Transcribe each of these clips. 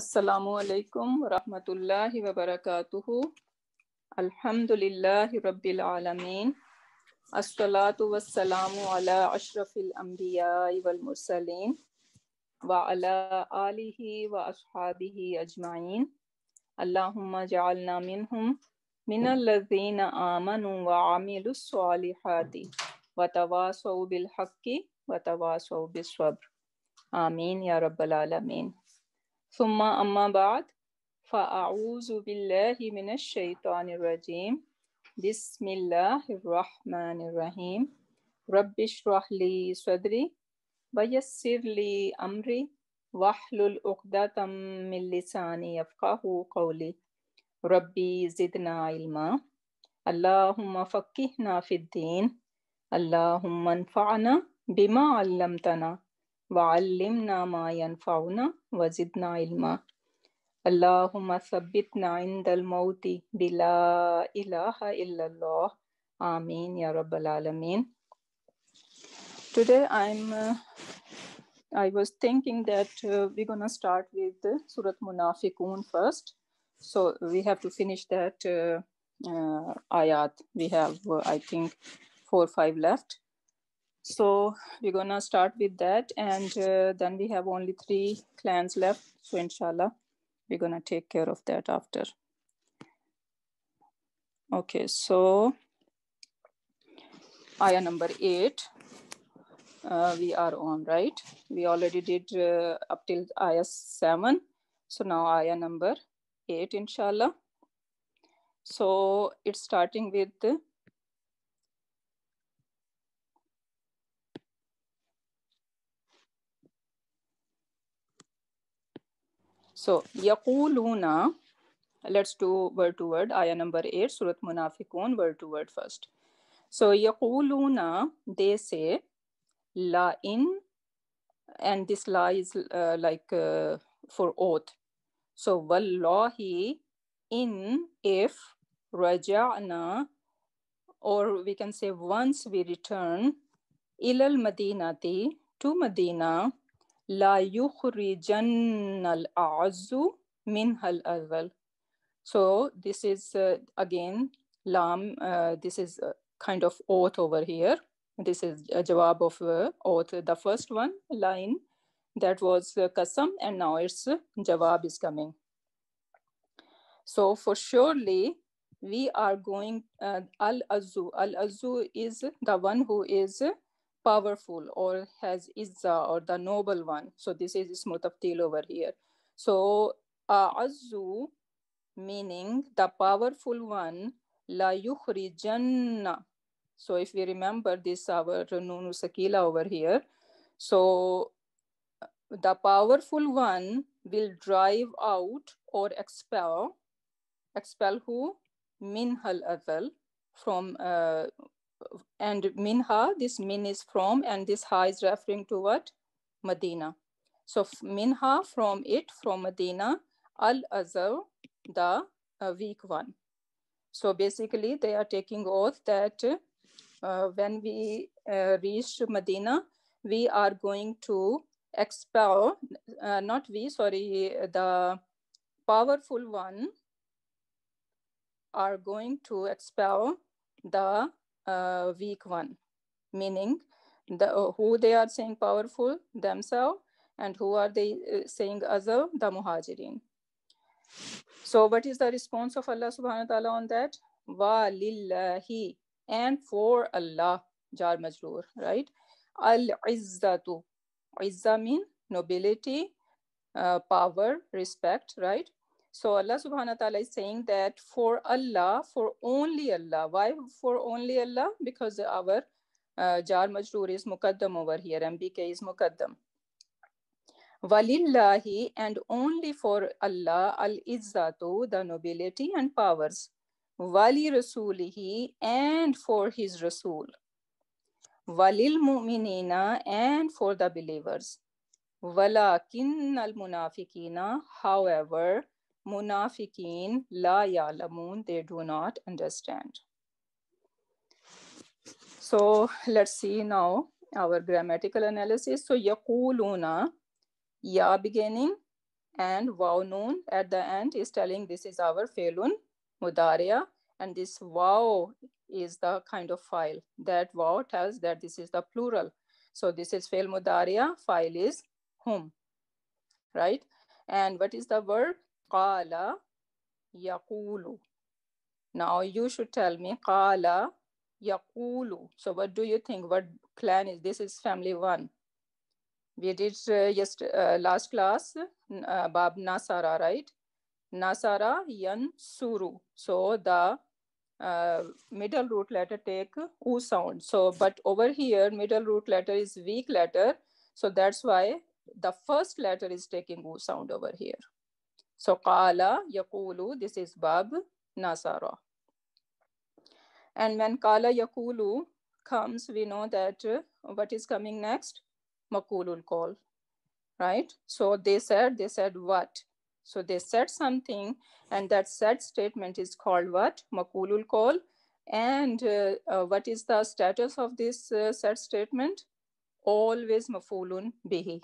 السلام عليكم ورحمة الله وبركاته الحمد لله رب العالمين الصلاة والسلام على أشرف الأنبياء والمرسلين وعلى آله وأصحابه أجمعين اللهم جعلنا منهم من الذين آمنوا وعملوا الصالحات وتواصوا بالحق وتواصوا بالصبر آمين يا رب العالمين ثم أما بعد فأعوذ بالله من الشيطان الرجيم بسم الله الرحمن الرحيم رب اشرح لي صدري ويسر لي أمري واحلل عقدة من لساني يفقه قولي ربي زدنا علما اللهم فقهنا في الدين اللهم انفعنا بما علمتنا وعلمنا ما ينفعنا وزدنا علما اللهم ثبتنا عند الموت بلا إله إلا الله آمين يا رب العالمين Today I'm uh, I was thinking that uh, we're gonna start with uh, Surat Munafiqun first. So we have to finish that uh, uh ayat. We have uh, I think four or five left. So we're gonna start with that. And uh, then we have only three clans left. So inshallah, we're gonna take care of that after. Okay, so ayah number eight, uh, we are on, right? We already did uh, up till ayah seven. So now ayah number eight, inshallah. So it's starting with So, yaquluna, let's do word to word, ayah number 8, Surat Munafiqun, word to word first. So, yaquluna, they say, la in, and this la is uh, like uh, for oath. So, wallahi, in, if, raja'na, or we can say once we return, ilal madinati, to Madina. لا يخرجن الأعز منها الأذل so this is uh, again lam uh, this is kind of oath over here this is a jawab of uh, oath the first one line that was uh, and now it's uh, jawab is coming so for surely we are going uh, al azu al azu is the one who is powerful or has Izza or the noble one. So this is of tail over here. So uh, Azu meaning the powerful one la yukhrijanna. So if we remember this our Nunu Sakila over here. So the powerful one will drive out or expel expel who minhal azal from uh, and minha, this min is from, and this ha is referring to what? Medina. So minha, from it, from Medina, al Azhar, the uh, weak one. So basically, they are taking oath that uh, when we uh, reach Medina, we are going to expel, uh, not we, sorry, the powerful one are going to expel the uh, weak one, meaning the, uh, who they are saying powerful themselves and who are they uh, saying other, the muhajirin. So what is the response of Allah subhanahu wa ta'ala on that? Wa lillahi and for Allah, jar majlur, right? Al izzatu. Izza mean nobility, uh, power, respect, right? So Allah subhanahu wa ta'ala is saying that for Allah, for only Allah. Why for only Allah? Because our uh, jar majroor is muqaddam over here. MBK is muqaddam. Walillahi and only for Allah al-izzatu, the nobility and powers. Wali rasulihi and for his rasul. Walil mu'minina and for the believers. Walakin al munafikina however, munafiqeen la ya'lamun, they do not understand. So let's see now our grammatical analysis. So yaquluna, ya beginning and wow noon at the end is telling this is our felun mudaria and this wow is the kind of file that wow tells that this is the plural. So this is fail mudaria, file is whom, right? And what is the verb? قال يقول now you should tell me قال يقول so what do you think what clan is this is family one we did uh, just uh, last class uh, bab nasara right nasara yan suru so the uh, middle root letter take u sound so but over here middle root letter is weak letter so that's why the first letter is taking u sound over here so qala yakulu. this is bab nasara. And when qala yakulu comes, we know that uh, what is coming next? Makulul call, right? So they said, they said what? So they said something and that said statement is called what? Makulul call. And uh, uh, what is the status of this uh, said statement? Always mafulun bihi.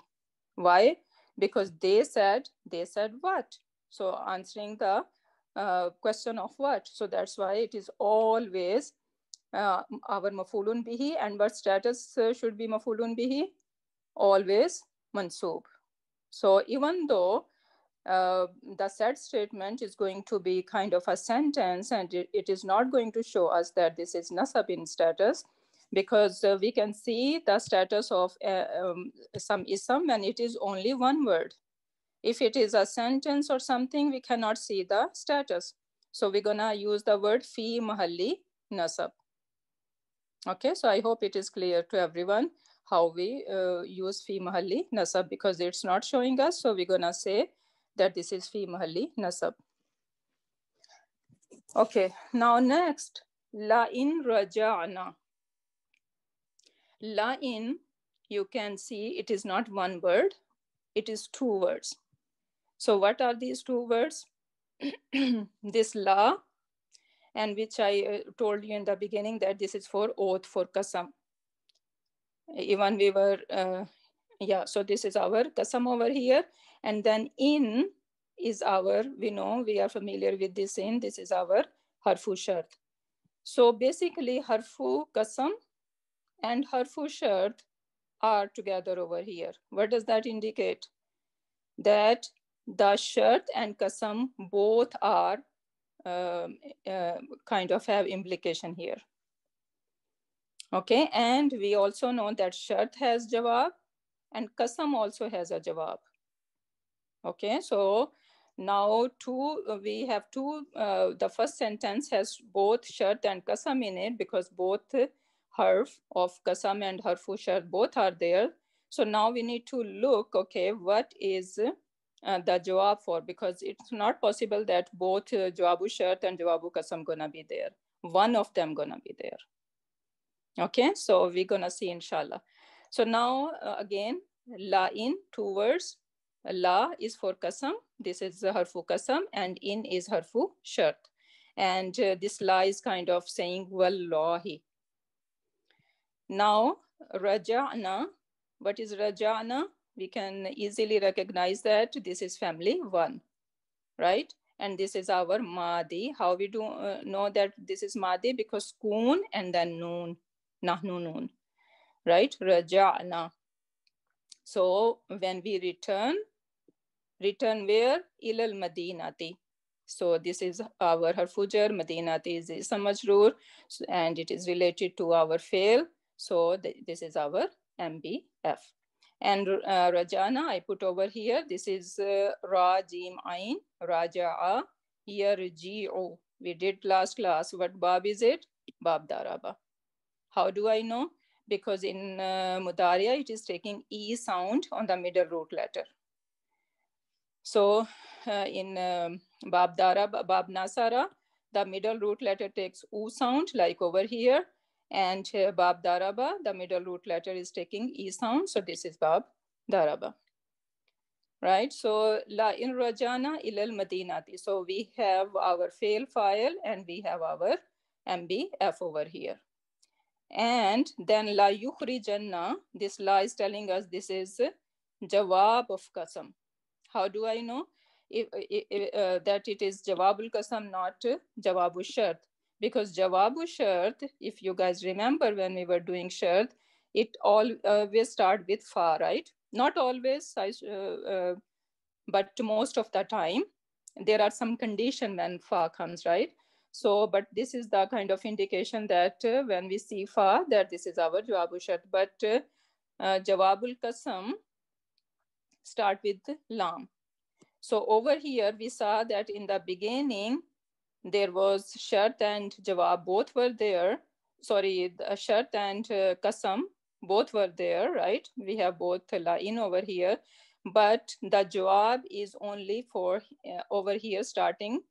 Why? Because they said, they said what? So answering the uh, question of what? So that's why it is always uh, our mafulun bihi and what status uh, should be mafulun bihi? Always mansub. So even though uh, the said statement is going to be kind of a sentence and it, it is not going to show us that this is nasab in status because uh, we can see the status of uh, um, some ism and it is only one word if it is a sentence or something, we cannot see the status. So we're gonna use the word fi mahalli nasab. Okay, so I hope it is clear to everyone how we uh, use fi mahalli nasab because it's not showing us. So we're gonna say that this is fi mahalli nasab. Okay, now next, la in raja'na. La in, you can see it is not one word, it is two words. So what are these two words? this law, and which I uh, told you in the beginning that this is for oath for kasam. Even we were, uh, yeah, so this is our kasam over here. And then in is our, we know, we are familiar with this in, this is our harfu shart. So basically harfu kasam and harfu shart are together over here. What does that indicate? That the and Kasam both are um, uh, kind of have implication here. Okay, and we also know that shart has jawab and Kasam also has a jawab. Okay, so now two, we have two, uh, the first sentence has both shart and Kasam in it because both harf of Kasam and harfu shart both are there. So now we need to look, okay, what is uh, the jawab for because it's not possible that both uh, jawabu shirt and jawabu kasam gonna be there. One of them gonna be there. Okay, so we're gonna see inshallah. So now uh, again, la in two words. La is for kasam. This is harfu kasam, and in is harfu shirt. And uh, this la is kind of saying wallahi. Now raja'na. What is raja'na? we can easily recognize that this is family one, right? And this is our Madi. How we do uh, know that this is Madi? Because kun and then noon, nahnu noon, right? Raja'na. So when we return, return where? Ilal Madinati. So this is our Harfujar, Madinati is samajrur, and it is related to our fail. So th this is our MBF. And uh, Rajana, I put over here. This is uh, Ra, Jim, Ain, Raja'a. Here, G O. We did last class. What Bab is it? Bab Daraba. How do I know? Because in uh, Mudaria, it is taking E sound on the middle root letter. So uh, in um, Bab Daraba, Bab Nasara, the middle root letter takes U sound, like over here. And here Bab Daraba, the middle root letter is taking E sound. So this is Bab Daraba. Right, so La in Rajana ilal Madinati. So we have our fail file and we have our MBF over here. And then La Yukhri Jannah, this La is telling us this is Jawab of Qasam. How do I know? If, if, uh, that it is Jawabul Qasam, not uh, Shart because jawabu shirt, if you guys remember when we were doing shirt, it always uh, start with fa right not always I, uh, uh, but most of the time there are some condition when fa comes right so but this is the kind of indication that uh, when we see fa that this is our jawabu shirt. but uh, uh, jawabul Qasam start with lam so over here we saw that in the beginning there was Shart and Jawab, both were there. Sorry, Shart and kasam uh, both were there, right? We have both Lain over here, but the Jawab is only for uh, over here starting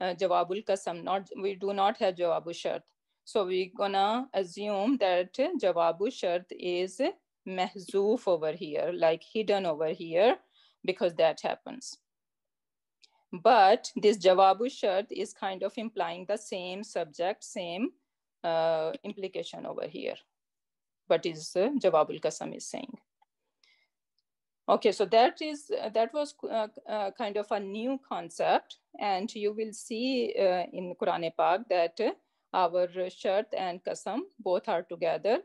uh, Jawabul kasam Not, we do not have jawabu Shart. So we're gonna assume that Jawabu Shart is mahzoof over here, like hidden over here, because that happens. But this jawabu shart is kind of implying the same subject, same uh, implication over here. But is uh, jawabul qasam is saying. Okay, so that is uh, that was uh, uh, kind of a new concept, and you will see uh, in Quran Pak that our shirt and qasam both are together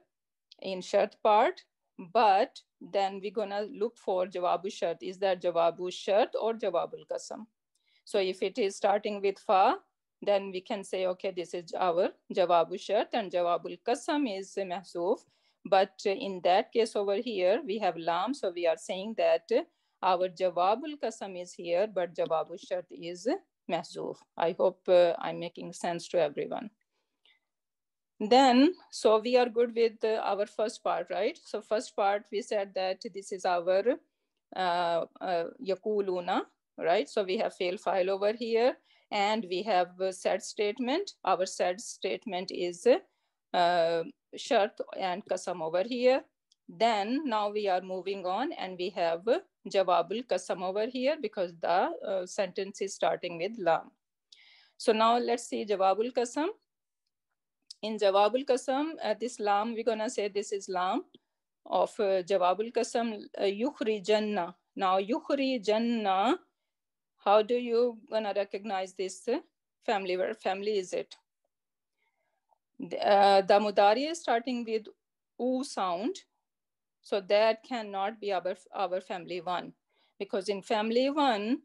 in shirt part. But then we're gonna look for jawabu Is that jawabu or jawabul qasam? So if it is starting with fa, then we can say, okay, this is our jawabul shart and jawabul qasam is masouf. But in that case over here, we have lam. So we are saying that our jawabul qasam is here, but jawabul shart is masouf. I hope uh, I'm making sense to everyone. Then, so we are good with uh, our first part, right? So first part, we said that this is our uh, uh, yakuluna, right? So we have fail file over here and we have a set statement. Our set statement is uh, shart and kasam over here. Then now we are moving on and we have jawabul kasam over here because the uh, sentence is starting with lam. So now let's see jawabul kasam. In jawabul kasam, uh, this lam, we're gonna say this is lam of uh, jawabul kasam, uh, yukhri janna. Now yukhri janna how do you gonna recognize this uh, family? Where family is it? Uh, Damodari is starting with U sound. So that cannot be our, our family one because in family one,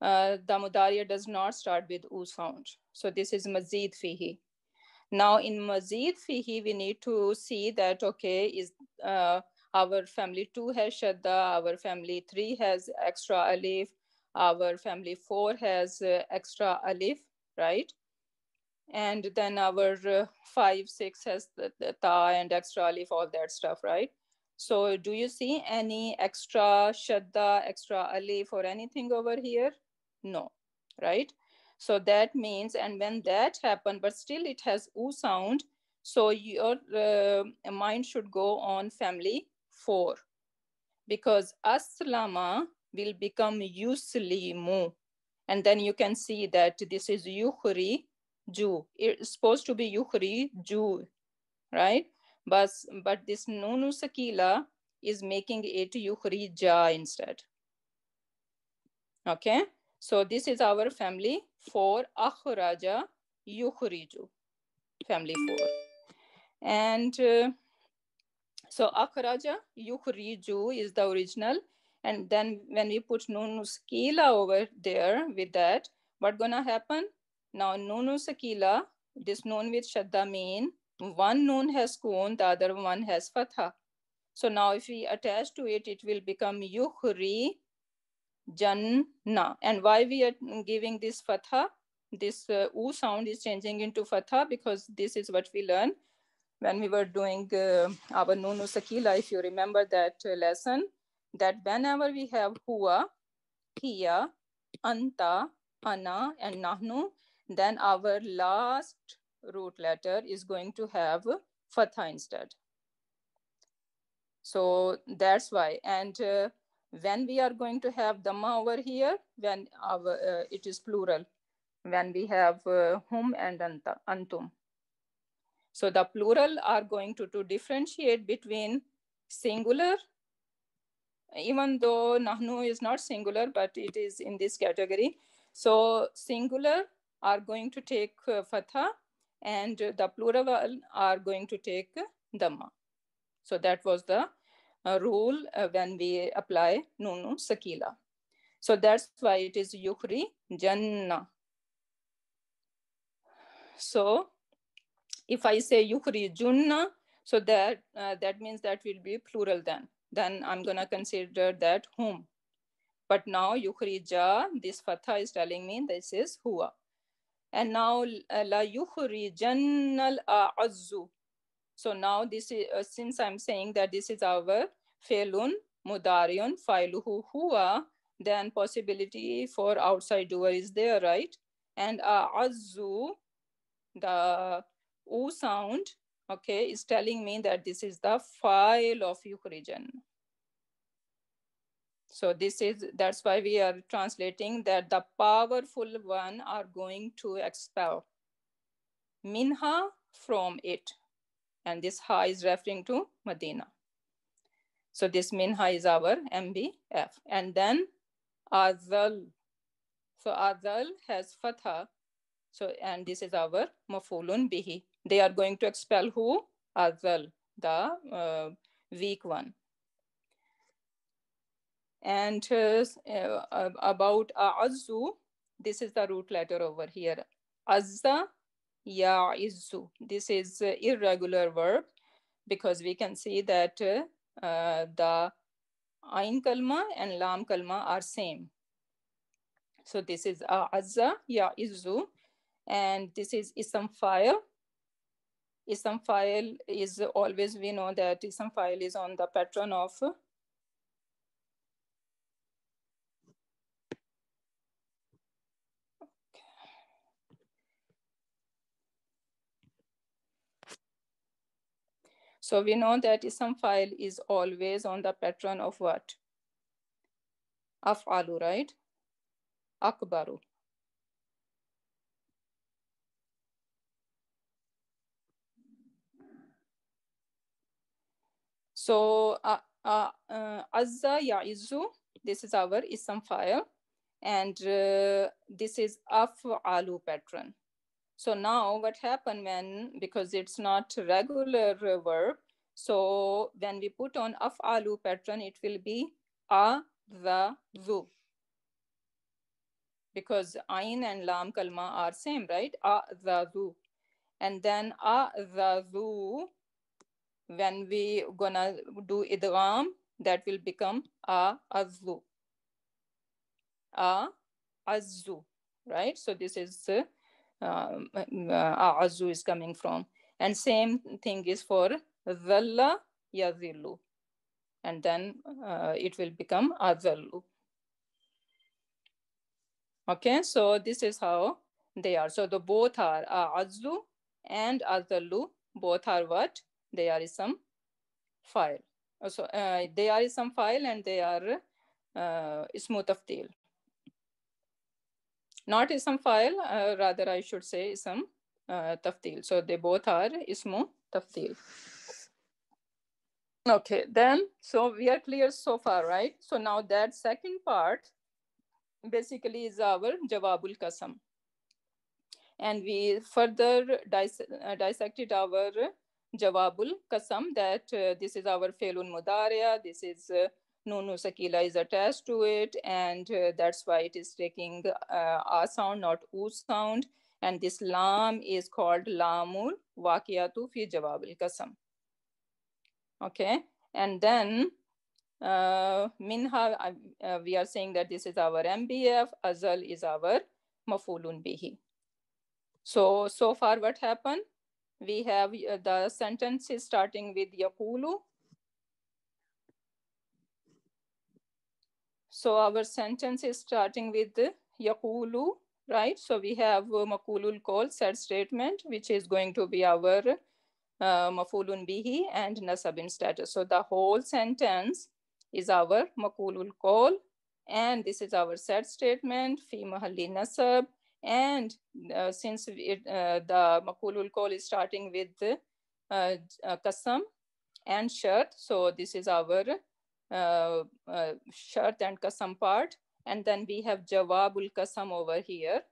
uh, does not start with U sound. So this is Mazid Fihi. Now in Mazid Fihi, we need to see that, okay, is uh, our family two has Shadda, our family three has extra alif, our family four has uh, extra alif, right? And then our uh, five, six has the, the ta and extra alif, all that stuff, right? So do you see any extra shadda, extra alif or anything over here? No, right? So that means, and when that happened, but still it has u sound. So your uh, mind should go on family four because aslama will become yuslimu. And then you can see that this is yukhri ju. It's supposed to be yukhri ju, right? But, but this nunu sakila is making it yukhri ja instead. Okay, so this is our family for akhraja ju. family four. And uh, so akhraja ju is the original and then when we put Nunu Sakila over there with that, what gonna happen? Now Nunu Sakila, this Nun with Shadda mean, one Nun has Kun, the other one has Fatha. So now if we attach to it, it will become Yukhri Janna. And why we are giving this Fatha? This uh, U sound is changing into Fatha because this is what we learn when we were doing uh, our Nunu Sakila, if you remember that uh, lesson that whenever we have hua, hiya, anta, ana, and nahnu, then our last root letter is going to have fatha instead. So that's why. And uh, when we are going to have dhamma over here, when our, uh, it is plural, when we have uh, hum and anta, antum. So the plural are going to, to differentiate between singular even though nahnu is not singular, but it is in this category. So singular are going to take uh, fatha and the plural are going to take dhamma. So that was the uh, rule uh, when we apply nunu sakila. So that's why it is yukhri janna. So if I say yukhri junna, so that uh, that means that will be plural then then I'm going to consider that whom. But now yukhrija, this fatha is telling me this is huwa. And now uh, la yukhrijanal azzu. So now this is, uh, since I'm saying that this is our felun mudarion failuhu huwa, then possibility for outside doer is there, right? And azzu the u sound okay, is telling me that this is the file of euchrogen. So this is, that's why we are translating that the powerful one are going to expel Minha from it. And this Ha is referring to Medina. So this Minha is our MBF. And then Azal. So Azal has Fatha. So, and this is our Mafulun Bihi they are going to expel who? As well, the uh, weak one. And uh, uh about azu, this is the root letter over here. Azza, izu. This is uh, irregular verb because we can see that uh, the ain kalma and lam kalma are same. So this is azza ya izu, and this is isam file ism file is always we know that ism file is on the pattern of So we know that ism file is always on the pattern of what? Af'alu, right? Akbaru. So uh, uh, uh, Azza Ya'izu, this is our ism file. And uh, this is Af'alu pattern. So now what happened when, because it's not regular verb, so when we put on af'alu pattern, it will be a, the, zu. Because ayin and lam kalma are same, right? A, the, zu. And then a, the, zu when we gonna do idrâm, that will become a azu. A azu, right? So this is uh, um, uh, azu is coming from. And same thing is for dhalla yazilu And then uh, it will become azalu. Okay, so this is how they are. So the both are azlu and azalu. Both are what? they are some file. So uh, they are some file and they are uh, smooth of tail. Not some file, uh, rather I should say some uh, taftil. So they both are ismu taftil. Okay, then, so we are clear so far, right? So now that second part basically is our Jawabul Qasam. And we further dis uh, dissected our Jawabul Qasam that uh, this is our Felun Mudaria, this is uh, Nunu Sakila is attached to it, and uh, that's why it is taking uh, A sound, not U sound. And this Lam is called Lamul Waqiatu fi Jawabul Qasam. Okay, and then uh, Minha, uh, we are saying that this is our MBF, Azal is our Mafulun Bihi. So, so far what happened? we have uh, the sentence is starting with Yakulu. So our sentence is starting with Yakulu, right? So we have Makulul call said statement, which is going to be our uh, Bihi and Nasabin status. So the whole sentence is our Makulul call, and this is our said statement, Fi Mahalli Nasab, and uh, since it, uh, the makulul call is starting with uh, kasam uh, and shirt, so this is our uh, uh, shirt and kasam part. And then we have jawabul kasam over here.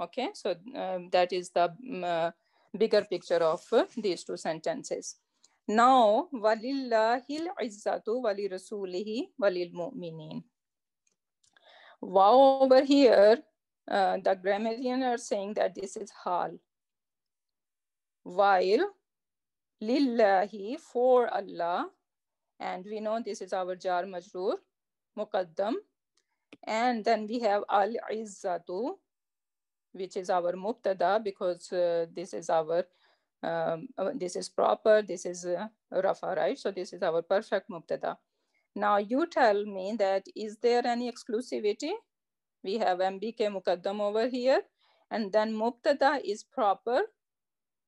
Okay, so um, that is the um, bigger picture of these two sentences. Now, walillahil izzatu wali rasulihi walil mu'mineen. Wow over here uh, the grammarian are saying that this is hal. While lillahi for Allah, and we know this is our jar majroor, muqaddam, and then we have al izzatu, which is our mubtada because uh, this is our um, uh, this is proper, this is uh, rafa, right? So this is our perfect mubtada. Now you tell me that is there any exclusivity? We have MBK Mukaddam over here. And then Mubtada is proper.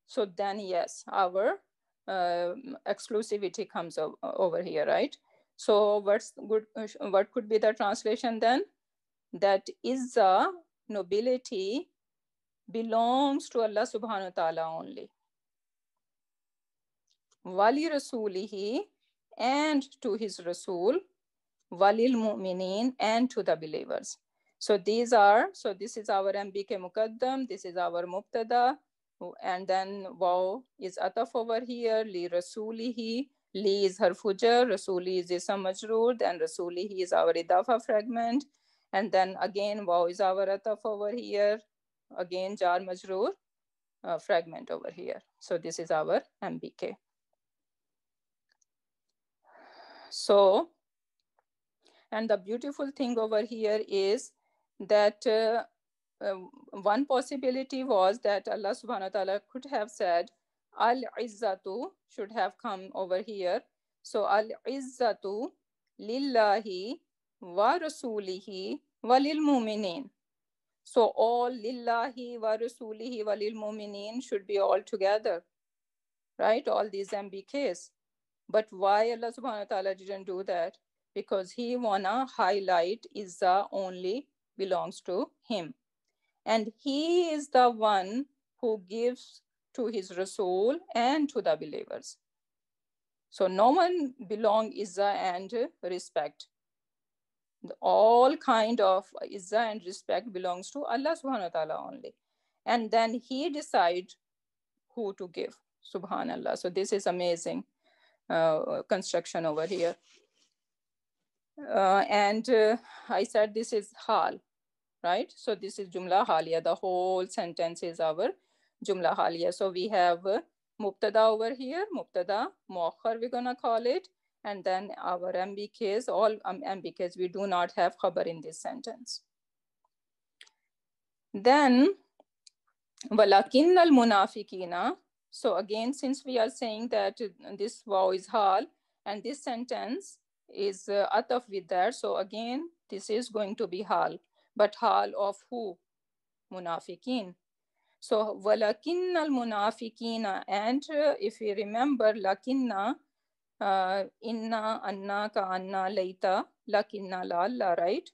So then, yes, our uh, exclusivity comes over here, right? So what's good, what could be the translation then? That is the nobility belongs to Allah subhanahu wa ta'ala only. Wali Rasulihi and to his Rasul, Walil Mu'minin and to the believers. So these are, so this is our MBK Mukaddam, this is our Mubtada, and then Wow is Ataf over here, Li Rasulihi, Li is Harfuja, Rasuli is Isam Majrur, then Rasulihi is our Idafa fragment, and then again Wow is our Ataf over here, again Jar Majrur uh, fragment over here. So this is our MBK. So and the beautiful thing over here is that uh, um, one possibility was that Allah subhanahu wa ta'ala could have said, Al Izzatu should have come over here. So Al Izzatu lillahi wa rasulihi wa lil muminin. So all lillahi wa rasulihi wa lil muminin should be all together, right? All these MBKs. But why Allah subhanahu wa ta'ala didn't do that? Because he wanna highlight Izza only belongs to him. And he is the one who gives to his Rasul and to the believers. So no one belong Izzah and respect. All kind of Izzah and respect belongs to Allah subhanahu wa ta'ala only. And then he decide who to give, subhanallah. So this is amazing uh, construction over here. Uh, and uh, I said this is hal right? So this is Jumla Halia. The whole sentence is our Jumla Halia. So we have muftada over here, muftada, Muakhar we're gonna call it. And then our MBKs, all um, MBKs, we do not have Khabar in this sentence. Then, Walakin al So again, since we are saying that this vow is hal, and this sentence is uh, ataf with that. So again, this is going to be hal but hal of who? Munafiqeen. So, walakinna al-munafiqina, and uh, if we remember, lakinna, uh, inna, anna, ka anna, laita, lakinna, la, la, right?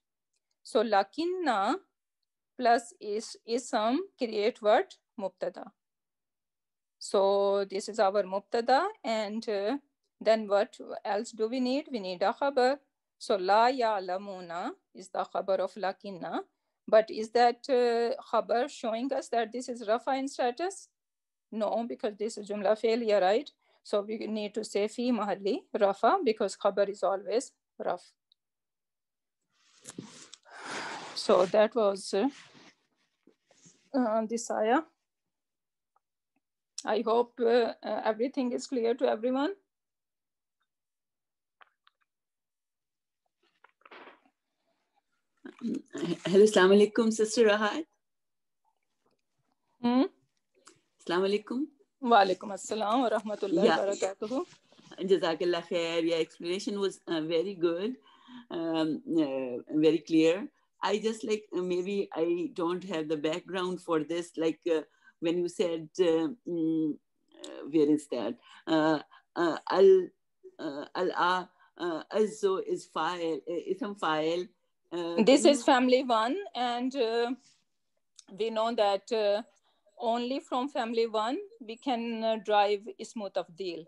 So, lakinna plus is ism create word Mubtada. So, this is our mubtada, and uh, then what else do we need? We need a khabar. So, la ya lamuna is the khabar of lakinna. But is that uh, khabar showing us that this is rafa in status? No, because this is jumla failure, right? So we need to say fi mahalli rafa because khabar is always raf. So that was uh, uh this ayah. I hope uh, uh, everything is clear to everyone. Hello, Assalamu alaikum, Sister Rahat. Hmm? Assalamu alaikum. Wa alaikum assalam wa rahmatullahi yeah. wa barakatuhu. Jazakallah khair. Your explanation was uh, very good, um, uh, very clear. I just like maybe I don't have the background for this. Like uh, when you said, uh, mm, uh, where is that? al uh, al uh, azo is file, ism file uh, this is family one, and uh, we know that uh, only from family one we can drive smooth of deal.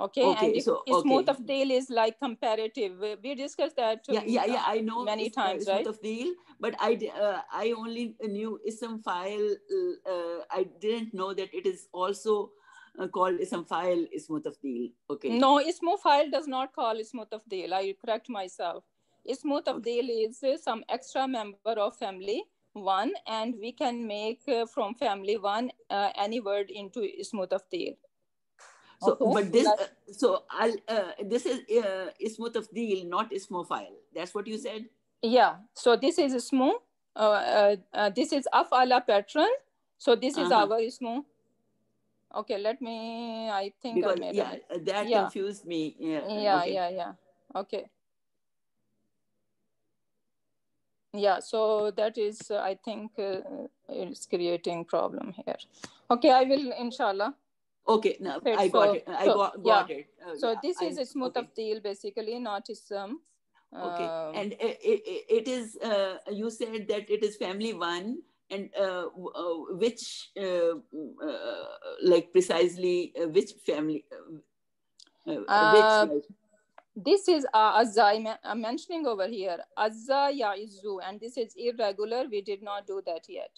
Okay, okay and so, okay. smooth of deal is like comparative. We discussed that. Yeah, yeah, yeah. I know many times, smooth right? of deal, but I uh, I only knew ism file. Uh, I didn't know that it is also uh, called ism file smooth of deal. Okay. No, ism file does not call smooth of deal. I correct myself a smooth of deal is some extra member of family one and we can make uh, from family one uh, any word into smooth of deal so okay. but this uh, so i'll uh, this is uh, of deal, not ismo file that's what you said yeah so this is smooth. uh, uh, uh, this is afala patron. so this is -huh. our ismo okay let me i think because, I yeah, that yeah. confused me yeah yeah okay. yeah yeah okay yeah so that is uh, i think uh, uh it's creating problem here okay i will inshallah okay no i got so, it i got, got yeah. it uh, so yeah, this is I, a smooth okay. of deal basically not islam um, okay um, and it, it, it is uh, you said that it is family one and uh, which like precisely which family which this is uh, as I am uh, mentioning over here, azza ya'izu, and this is irregular. We did not do that yet.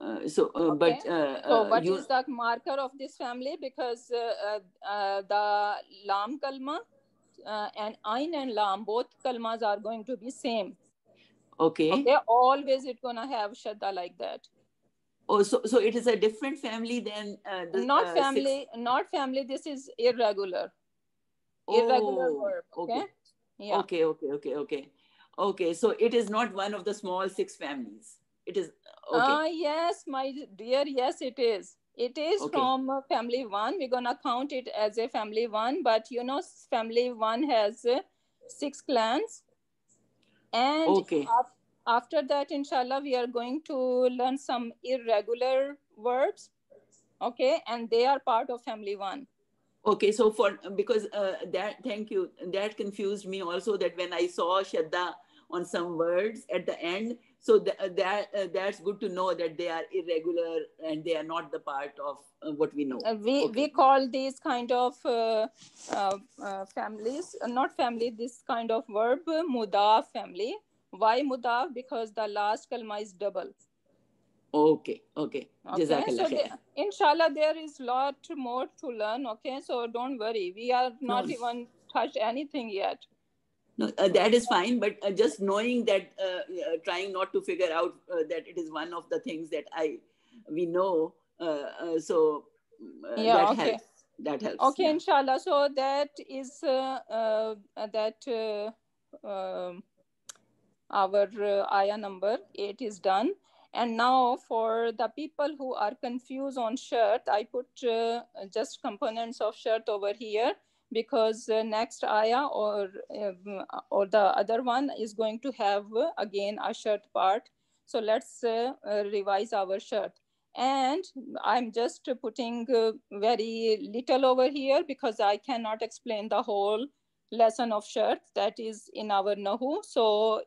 Uh, so, uh, okay. but uh, so uh, what you... is the marker of this family? Because the lam kalma and ain and lam, both kalmas are going to be same. Okay. Okay. Always it gonna have shadda like that. Oh, so so it is a different family than not family. Six... Not family. This is irregular irregular oh, verb. Okay? okay. Yeah. Okay. Okay. Okay. Okay. Okay. So it is not one of the small six families. It is. Okay. Ah, yes, my dear. Yes, it is. It is okay. from family one. We're gonna count it as a family one, but you know, family one has uh, six clans. And okay. After after that inshallah we are going to learn some irregular verbs okay and they are part of family one Okay, so for because uh, that thank you that confused me also that when I saw Shadda on some words at the end, so th uh, that uh, that's good to know that they are irregular and they are not the part of uh, what we know. Uh, we okay. we call these kind of uh, families not family this kind of verb mudaf family. Why mudaf? Because the last kalma is double. Okay, okay. okay. So there, inshallah, there is lot more to learn. Okay, so don't worry. We are not no. even touched anything yet. No, uh, that is fine. But uh, just knowing that, uh, trying not to figure out uh, that it is one of the things that I we know. Uh, uh, so yeah, that okay. helps. That helps. Okay, yeah. inshallah. So that is that um, our ayah number eight is done. And now for the people who are confused on shirt, I put uh, just components of shirt over here because uh, next ayah or, uh, or the other one is going to have uh, again a shirt part. So let's uh, uh, revise our shirt. And I'm just putting very little over here because I cannot explain the whole lesson of shirt that is in our Nahu. So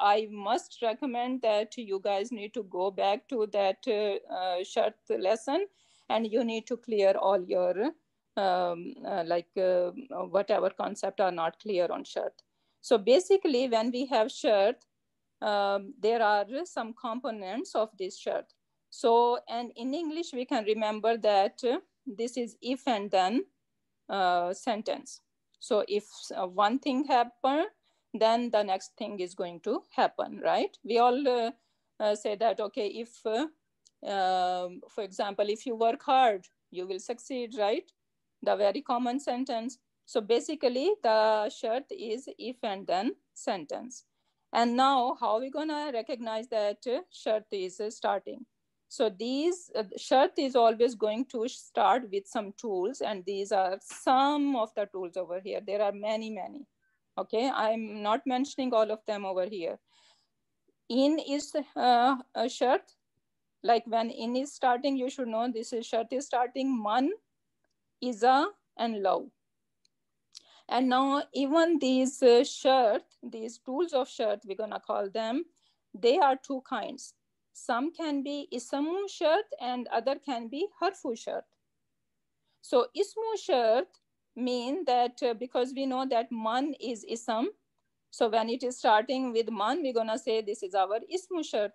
I must recommend that you guys need to go back to that uh, uh lesson and you need to clear all your um, uh, like uh, whatever concept are not clear on shirt. So basically when we have shirt, um, there are some components of this shirt. So, and in English, we can remember that this is if and then uh, sentence. So if uh, one thing happen, then the next thing is going to happen, right? We all uh, uh say that, okay, if, uh, um, for example, if you work hard, you will succeed, right? The very common sentence. So basically the shirt is if and then sentence. And now how are we gonna recognize that uh, shirt is starting? So these uh, shirt is always going to start with some tools and these are some of the tools over here. There are many, many. Okay, I'm not mentioning all of them over here. In is uh, a shirt, like when in is starting, you should know this is shirt is starting, man, a and low. And now even these uh, shirt, these tools of shirt, we're gonna call them, they are two kinds. Some can be ismu shirt and other can be harfu shirt. So ismu shirt mean that uh, because we know that man is ism, so when it is starting with man, we're gonna say this is our ismu shart.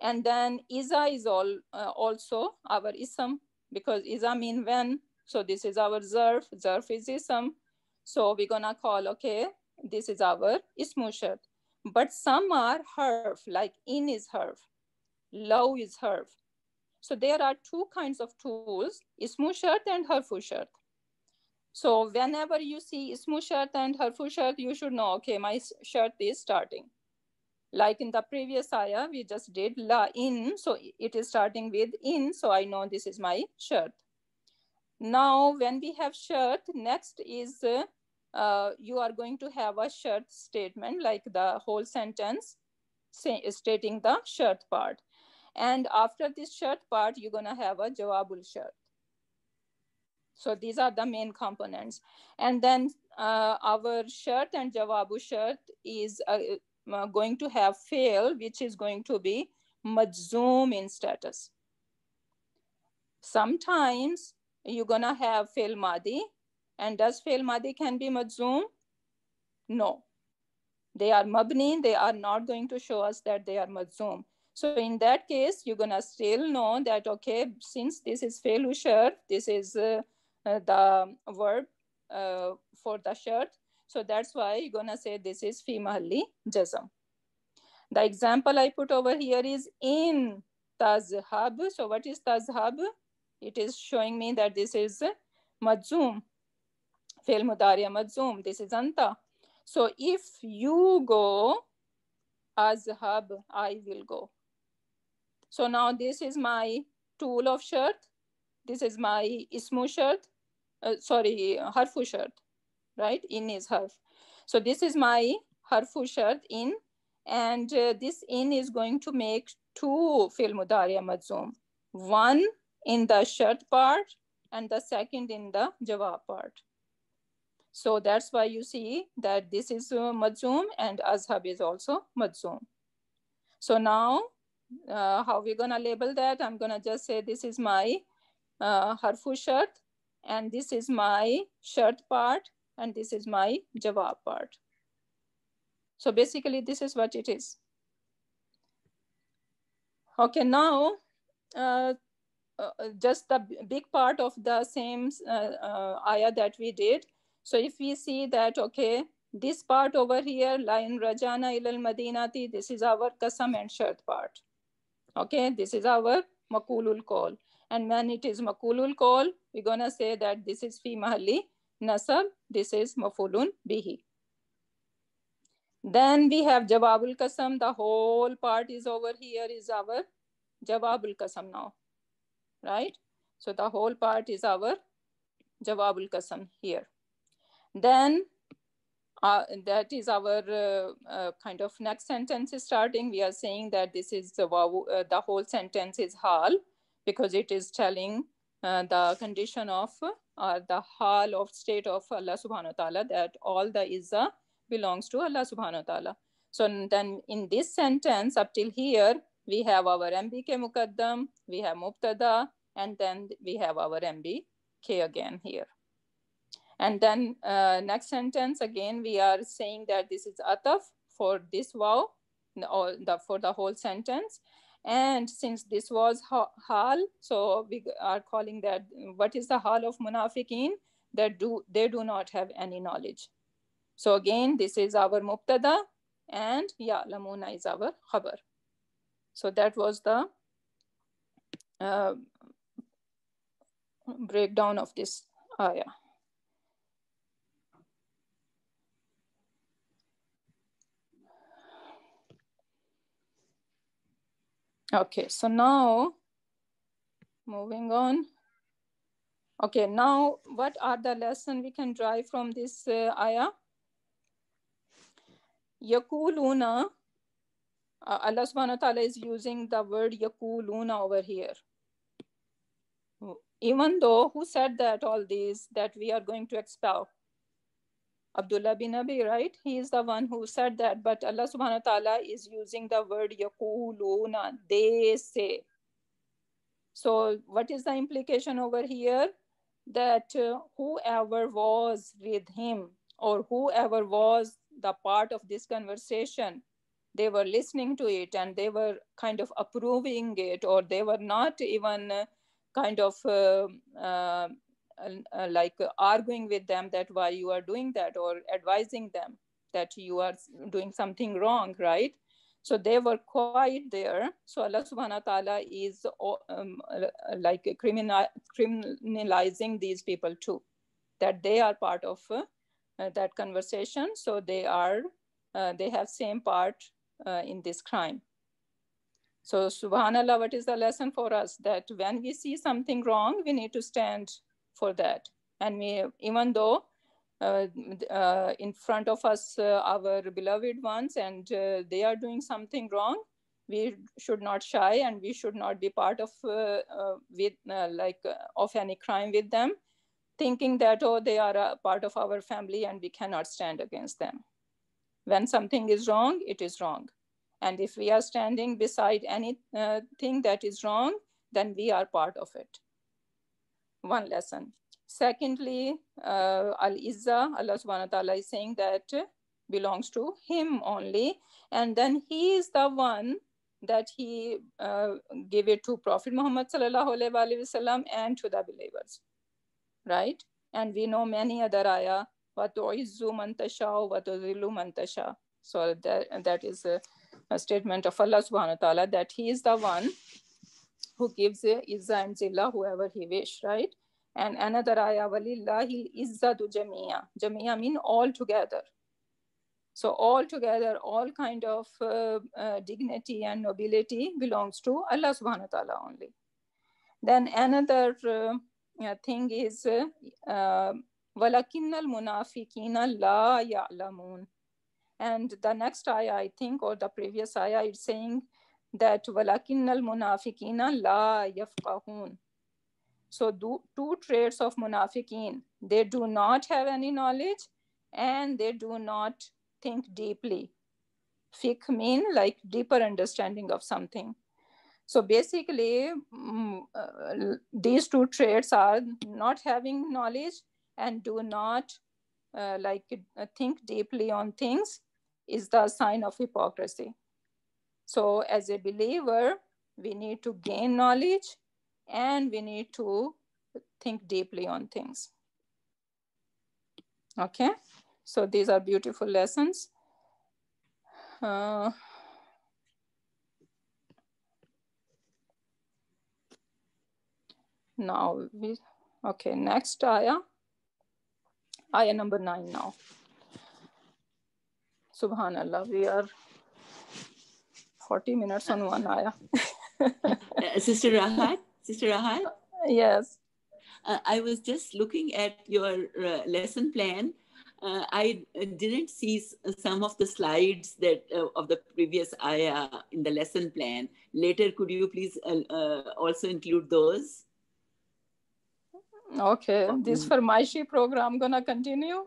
And then isa is all uh, also our ism because isa mean when. So this is our zarf, zarf is ism. So we're gonna call, okay, this is our ismu shart. But some are harf, like in is harf, low is harf. So there are two kinds of tools, ismu shart and harfu shart. So whenever you see smooth shirt and her full shirt, you should know, okay, my shirt is starting. Like in the previous ayah, we just did la in, so it is starting with in, so I know this is my shirt. Now, when we have shirt, next is uh, uh, you are going to have a shirt statement, like the whole sentence say, stating the shirt part. And after this shirt part, you're gonna have a jawabul shirt. So these are the main components. And then uh, our shirt and jawabu shirt is uh, uh, going to have fail, which is going to be majzoom in status. Sometimes you're gonna have fail madi, and does fail madi can be majzoom? No. They are mabni, they are not going to show us that they are majzoom. So in that case, you're gonna still know that, okay, since this is fail ushar, this is uh, the verb uh, for the shirt. So that's why you're gonna say this is fi mahalli jazm. The example I put over here is in tazhab. So what is tazhab? It is showing me that this is madzum, Fail mudariya majzum. This is anta. So if you go, azhab, I will go. So now this is my tool of shirt. This is my ismu shirt uh, sorry, harfu shart, right? In is harf. So this is my harfu shart in, and uh, this in is going to make two fil mudariya One in the shart part and the second in the jawab part. So that's why you see that this is uh, madzum and azhab is also madzum. So now uh, how we're gonna label that? I'm gonna just say this is my uh, harfu shart and this is my shirt part and this is my jawab part. So basically this is what it is. Okay, now uh, uh, just the big part of the same uh, uh, ayah that we did. So if we see that, okay, this part over here, line Rajana ilal Madinati, this is our kasam and shirt part. Okay, this is our makulul call. And when it is makulul call, we're going to say that this is fi mahalli nasab, this is mafulun bihi. Then we have jawabul Qasam, the whole part is over here is our jawabul Qasam now, right? So the whole part is our jawabul Qasam here. Then uh, that is our uh, uh, kind of next sentence is starting. We are saying that this is the, uh, the whole sentence is hal because it is telling uh, the condition of uh, the hal of state of Allah subhanahu wa ta'ala that all the izzah belongs to Allah subhanahu wa ta'ala. So then in this sentence up till here, we have our MBK Mukaddam, we have Mubtada, and then we have our MBK again here. And then uh, next sentence, again, we are saying that this is Ataf for this vow or the, for the whole sentence. And since this was hal, so we are calling that what is the hal of munafiqeen? That do they do not have any knowledge. So again, this is our mubtada, and yeah, lamuna is our khabar. So that was the uh, breakdown of this ayah. Okay, so now moving on. Okay, now what are the lesson we can draw from this uh, ayah? Yakuluna, uh, Allah subhanahu wa ta'ala is using the word yakuluna over here. Even though who said that all these that we are going to expel? Abdullah bin Abi, right? He is the one who said that. But Allah subhanahu wa ta'ala is using the word yakuluna, they say. So, what is the implication over here? That uh, whoever was with him or whoever was the part of this conversation, they were listening to it and they were kind of approving it, or they were not even uh, kind of uh, uh uh, like arguing with them that why you are doing that or advising them that you are doing something wrong right so they were quiet there so allah subhanahu wa ta'ala is um, uh, like criminalizing these people too that they are part of uh, that conversation so they are uh, they have same part uh, in this crime so subhanallah what is the lesson for us that when we see something wrong we need to stand for that. And we, even though uh, uh, in front of us, uh, our beloved ones, and uh, they are doing something wrong, we should not shy and we should not be part of uh, uh, with like of any crime with them, thinking that oh they are a part of our family and we cannot stand against them. When something is wrong, it is wrong, and if we are standing beside anything that is wrong, then we are part of it one lesson. Secondly, uh, Al Izza, Allah subhanahu wa ta'ala is saying that belongs to Him only. And then He is the one that He uh, gave it to Prophet Muhammad sallallahu and to the believers. Right? And we know many other ayah. وَتُعِزُّ مَنْ تَشَاءُ وَتُذِلُّ مَنْ تَشَاءُ So that, that is a, a statement of Allah subhanahu wa ta'ala that He is the one who gives a izza and zilla, whoever he wish, right? And another ayah, walillahil izzatu jamia. Jamia mean all together. So all together, all kind of uh, uh, dignity and nobility belongs to Allah subhanahu wa ta'ala only. Then another uh, thing is, وَلَكِنَّ الْمُنَافِقِينَ لَا يَعْلَمُونَ and the next ayah i think or the previous ayah is saying that walakinnal munafiqina la yafqahun. So do, two traits of munafiqin, they do not have any knowledge and they do not think deeply. Fiqh mean like deeper understanding of something. So basically, mm, uh, these two traits are not having knowledge and do not uh, like uh, think deeply on things is the sign of hypocrisy. So as a believer, we need to gain knowledge and we need to think deeply on things. Okay, so these are beautiful lessons. Uh, now we okay next ayah ayah number nine now subhanallah we are 40 minutes on one ayah. Uh, uh, uh, Sister Rahat? Sister Rahat? Yes. Uh, I was just looking at your uh, lesson plan. Uh, I didn't see some of the slides that of the previous ayah in the lesson plan. Later, could you please also include those? Okay, this mm. she program gonna continue?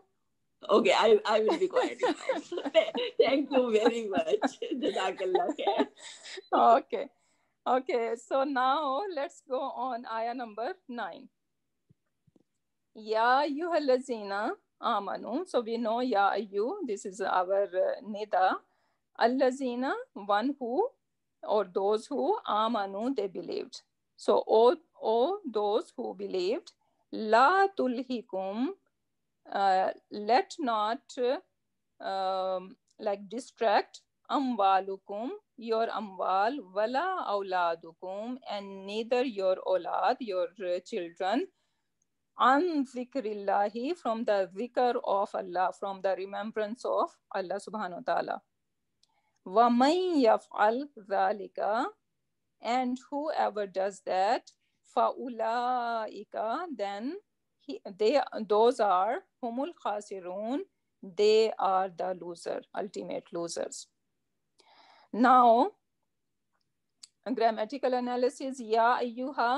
Okay, I, I will be quiet. Thank you very much. Okay. Okay, so now let's go on ayah number 9. Ya yuhalazina amanu. So we know ya ayu. This is our uh, nida. Allazina, one who or those who amanu, they believed. So, O, o those who believed, la tulhikum, uh, let not um, like distract amwalukum your amwal wala auladukum and neither your aulad your uh, children an zikrillahi from the zikr of Allah from the remembrance of Allah subhanahu wa ta'ala wa man yaf'al dhalika and whoever does that fa ulaika then they those are humul khasirun they are the loser ultimate losers now grammatical analysis ya ayuha.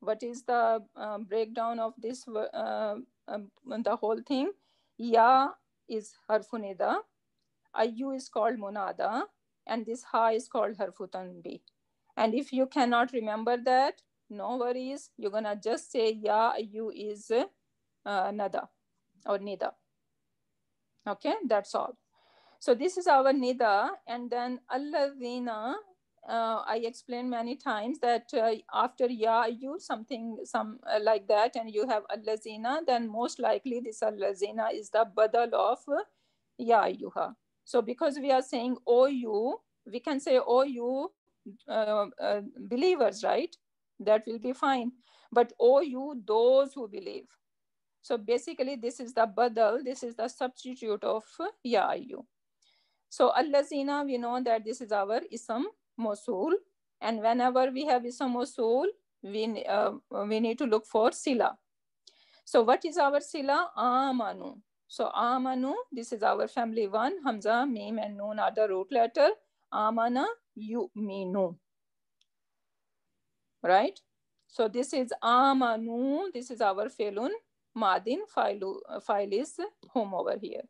what is the uh, breakdown of this uh, um, the whole thing ya is harfunida ayu is called munada and this ha is called harfutanbi and if you cannot remember that no worries you're gonna just say ya you is uh, nada or nida okay that's all so this is our nida and then Allah uh, I explained many times that uh, after ya you something some uh, like that and you have allazina then most likely this allazina is the badal of ya yuha so because we are saying o you we can say o you uh, uh, believers right that will be fine but oh you those who believe so basically this is the badal this is the substitute of ya you so allazina we know that this is our ism mosul and whenever we have ism mosul we uh, we need to look for sila so what is our sila amanu so amanu this is our family one hamza meme and noon are the root letter amana you me no right? So this is amanu, this is our felun, madin, uh, file, is home over here.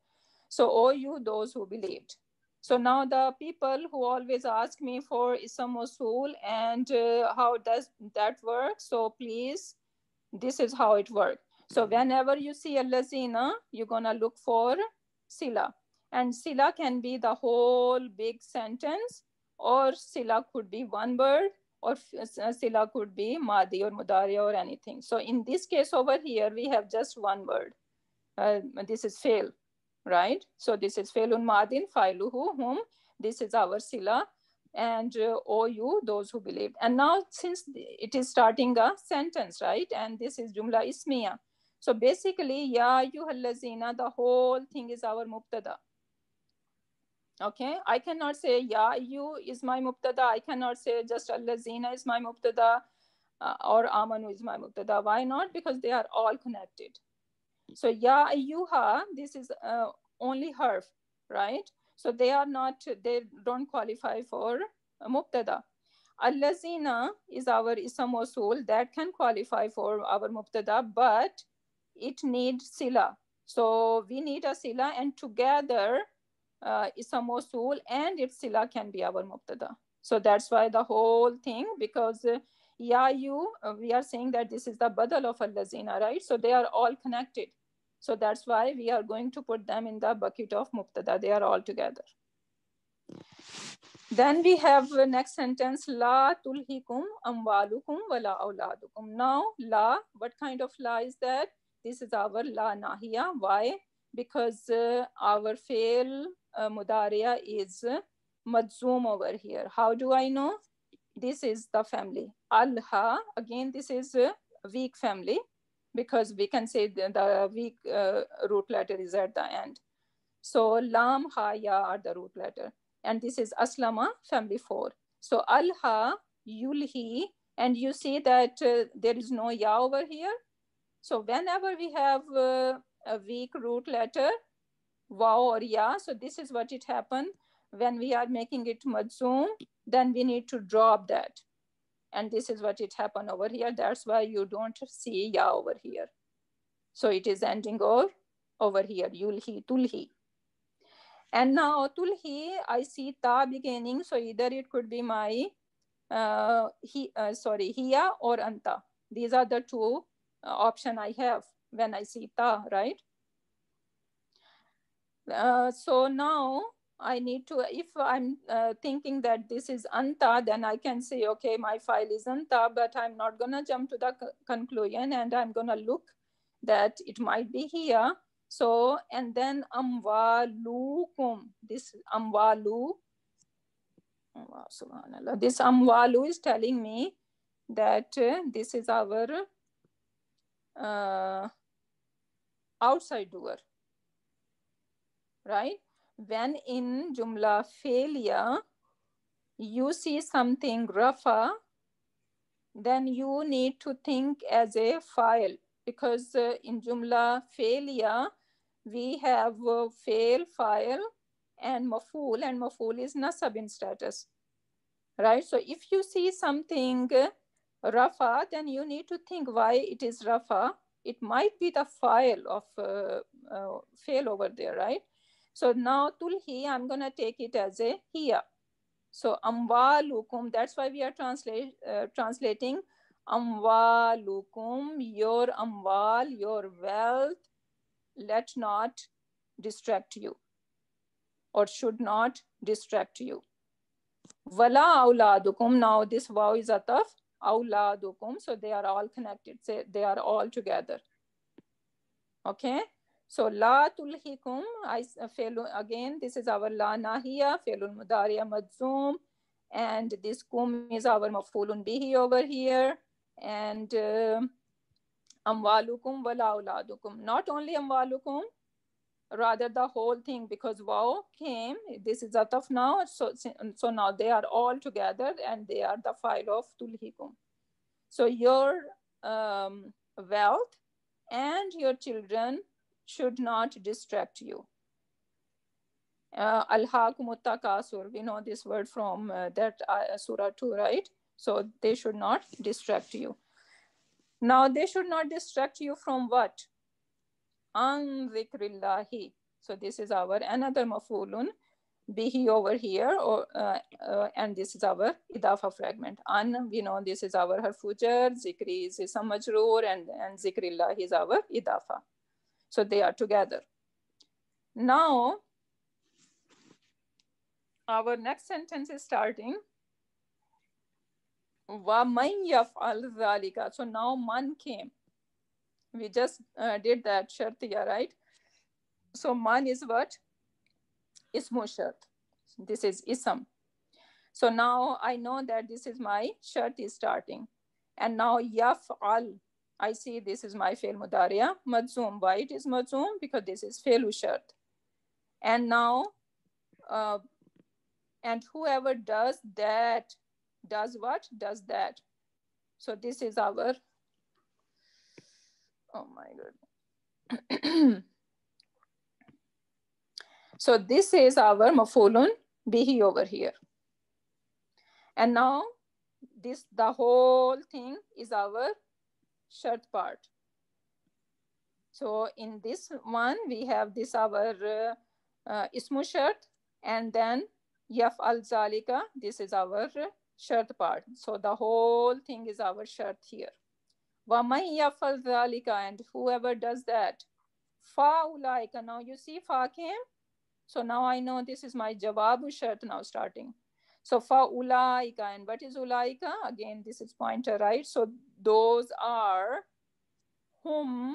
So all you, those who believed. So now the people who always ask me for Isam Usul and uh, how does that work? So please, this is how it works. So whenever you see a lazina, you're gonna look for Sila. And Sila can be the whole big sentence or Sila could be one word or uh, uh, sila could be madi or mudari or anything. So in this case over here, we have just one word. Uh, this is fail, right? So this is failun madin, failuhu, whom. This is our sila and uh, you, those who believe. And now since it is starting a sentence, right? And this is jumla ismiya. So basically, ya yuhallazina, the whole thing is our mubtada okay i cannot say ya you is my muftada. i cannot say just allazina is my muftada, uh, or amanu is my muftada. why not because they are all connected so ya ayyuha this is uh, only harf right so they are not they don't qualify for Allah allazina is our ism soul that can qualify for our muftada, but it needs sila so we need a sila and together uh, a usul and its sila can be our mubtada. So that's why the whole thing, because uh, ya you, uh, we are saying that this is the badal of al-lazina, right? So they are all connected. So that's why we are going to put them in the bucket of mubtada. They are all together. Then we have the next sentence, la tulhikum amwalukum wala auladukum. Now, la, what kind of la is that? This is our la nahiya. Why? because uh, our fail uh, mudaria is madzum over here. How do I know? This is the family. Alha, again, this is a weak family because we can say the, the weak uh, root letter is at the end. So lam, ha, ya are the root letter. And this is aslama, family four. So alha, yulhi, and you see that uh, there is no ya over here. So whenever we have uh, a weak root letter, wow or ya. So this is what it happened. When we are making it madzum. then we need to drop that. And this is what it happened over here. That's why you don't see ya over here. So it is ending or over here, yulhi, tulhi. And now tulhi, I see ta beginning. So either it could be my, uh, he, uh, sorry, hiya or anta. These are the two uh, option I have when I see ta, right? Uh, so now I need to, if I'm uh, thinking that this is anta, then I can say, okay, my file is anta, but I'm not gonna jump to the conclusion and I'm gonna look that it might be here. So, and then amvalukum. this amvalu. this amvalu is telling me that uh, this is our uh, outside doer right when in jumla failure you see something rougher then you need to think as a file because uh, in jumla failure we have a fail file and mafool and mafool is nasab in status right so if you see something rougher, then you need to think why it is rougher it might be the file of uh, uh, fail over there, right? So now tulhi, I'm going to take it as a here. So amwalukum, that's why we are translate, uh, translating amwalukum, your amwal, your wealth, let not distract you or should not distract you. Wala auladukum, now this vow is ataf auladukum. So they are all connected. Say they are all together. Okay. So la tulhikum. I uh, fail again. This is our la nahiya failul mudariya madzum, and this kum is our mafulun bihi over here, and. Uh, amwalukum wala auladukum. Not only amwalukum, rather the whole thing because wow came this is of now so so now they are all together and they are the file of tulhikum so your um, wealth and your children should not distract you alhaakum uh, we know this word from uh, that uh, surah too, right so they should not distract you now they should not distract you from what an dhikrillahi. So this is our another mafulun bihi over here, or uh, uh, and this is our idafa fragment. An, we know this is our harfujar, zikri is some and, and zikrillahi is our idafa. So they are together. Now, our next sentence is starting. Wa man yaf dhalika. So now man came. We just uh, did that shartiya, right? So man is what? Ismu shart. This is ism. So now I know that this is my shirt is starting. And now yaf al. I see this is my fail mudarya madzum. Why it is madzum? Because this is failu And now, uh, and whoever does that, does what? Does that. So this is our Oh my god. so this is our Mafolon Bihi over here. And now this the whole thing is our shirt part. So in this one, we have this our uh, uh ismu shirt and then yaf al zalika, this is our shirt part. So the whole thing is our shirt here and whoever does that فَأُولَٰئِكَ now you see fa came so now i know this is my jawabu shart now starting so فَأُولَٰئِكَ and what is ulaika again this is pointer right so those are whom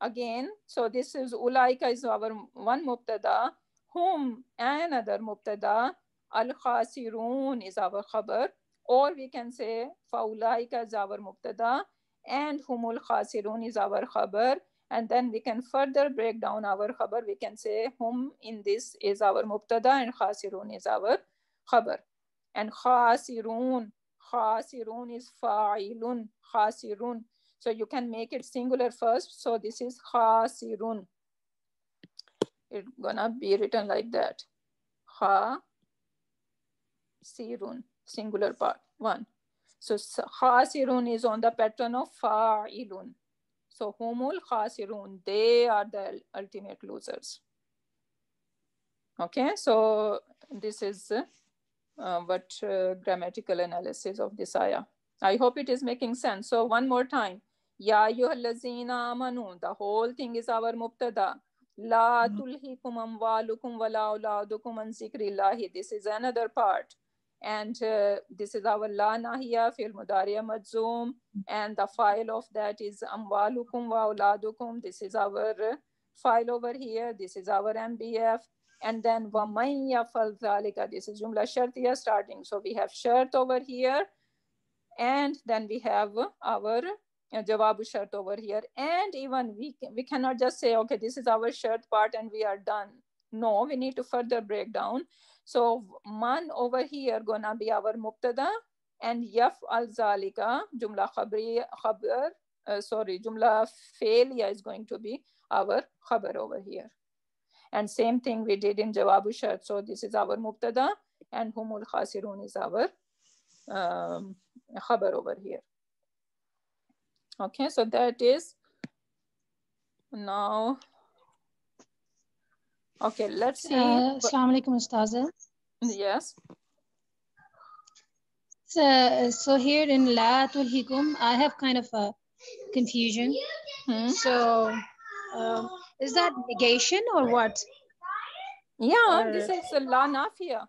again so this is ulaika is our one mubtada whom another mubtada al khasirun is our khabar or we can say faulaika is our mubtada and humul khasirun is our khabar and then we can further break down our khabar we can say hum in this is our mubtada and khasirun is our khabar and khasirun khasirun is fa'ilun khasirun so you can make it singular first so this is khasirun it's gonna be written like that khasirun singular part one so khasirun is on the pattern of fa'ilun. So humul khasirun, they are the ultimate losers. Okay, so this is uh, what uh, grammatical analysis of this ayah. I hope it is making sense. So one more time. Ya ayyuhallazina amanu. The whole thing is our mubtada. La hmm. tulhikum amwalukum wala la an zikrillahi. This is another part and uh, this is our la nahiya fil mudariya majzoom and the file of that is amwalukum wa auladukum this is our uh, file over here this is our mbf and then wa man yafal dhalika this is jumla shartiya starting so we have shirt over here and then we have our uh, jawab shirt over here and even we we cannot just say okay this is our shirt part and we are done no we need to further break down so man over here gonna be our mubtada and yaf al zalika jumla khabri khabar uh, sorry jumla failure is going to be our khabar over here. And same thing we did in jawabu shart. So this is our mubtada and humul khasirun is our um, khabar over here. Okay, so that is now Okay, let's see. Uh, Assalamu alaikum, Ustaza. Yes. So, so here in La Tulhikum, I have kind of a confusion. Hmm. So, um, is that negation or what? Yeah, or, this is La Nafia.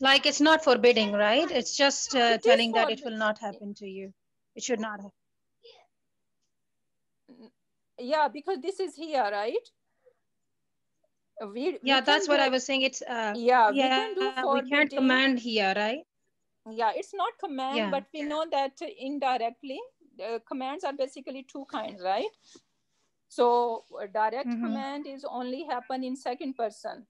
Like it's not forbidding, right? It's just uh, it telling that it will not happen to you. It should not happen yeah because this is here right we, yeah we that's do, what i was saying it's uh, yeah, yeah we can do uh, we can't command here right yeah it's not command yeah. but we know that indirectly uh, commands are basically two kinds right so uh, direct mm-hmm. command is only happen in second person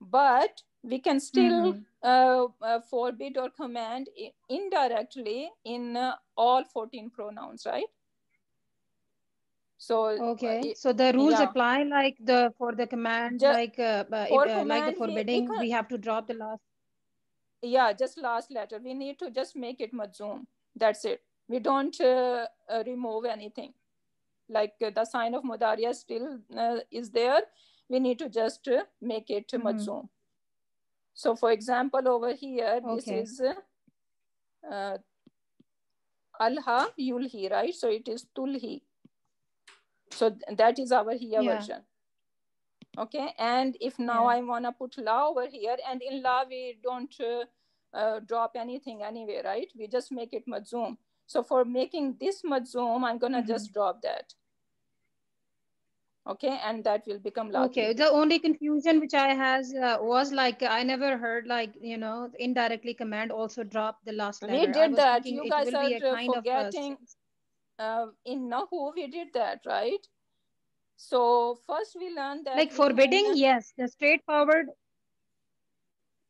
but we can still mm-hmm. uh, uh forbid or command indirectly in all 14 pronouns right so uh, okay uh, so the rules yeah. apply like the for the command just, like uh, for if, uh, command, like the forbidding we, we have to drop the last yeah just last letter we need to just make it majzoom that's it we don't uh, uh remove anything like the sign of mudaria still is there we need to just make it mm so for example over here okay. this is alha yulhi right so it is tulhi so that is our here yeah. version okay and if now yeah. i want to put la over here and in la we don't uh, uh, drop anything anyway right we just make it mazoom. so for making this mazoom, i'm gonna mm-hmm. just drop that okay and that will become la okay the only confusion which i has uh, was like i never heard like you know indirectly command also drop the last letter we did that you guys are uh, uh, forgetting um, in Nahu, we did that, right? So first we learned that. Like forbidding, learned... yes, the straightforward.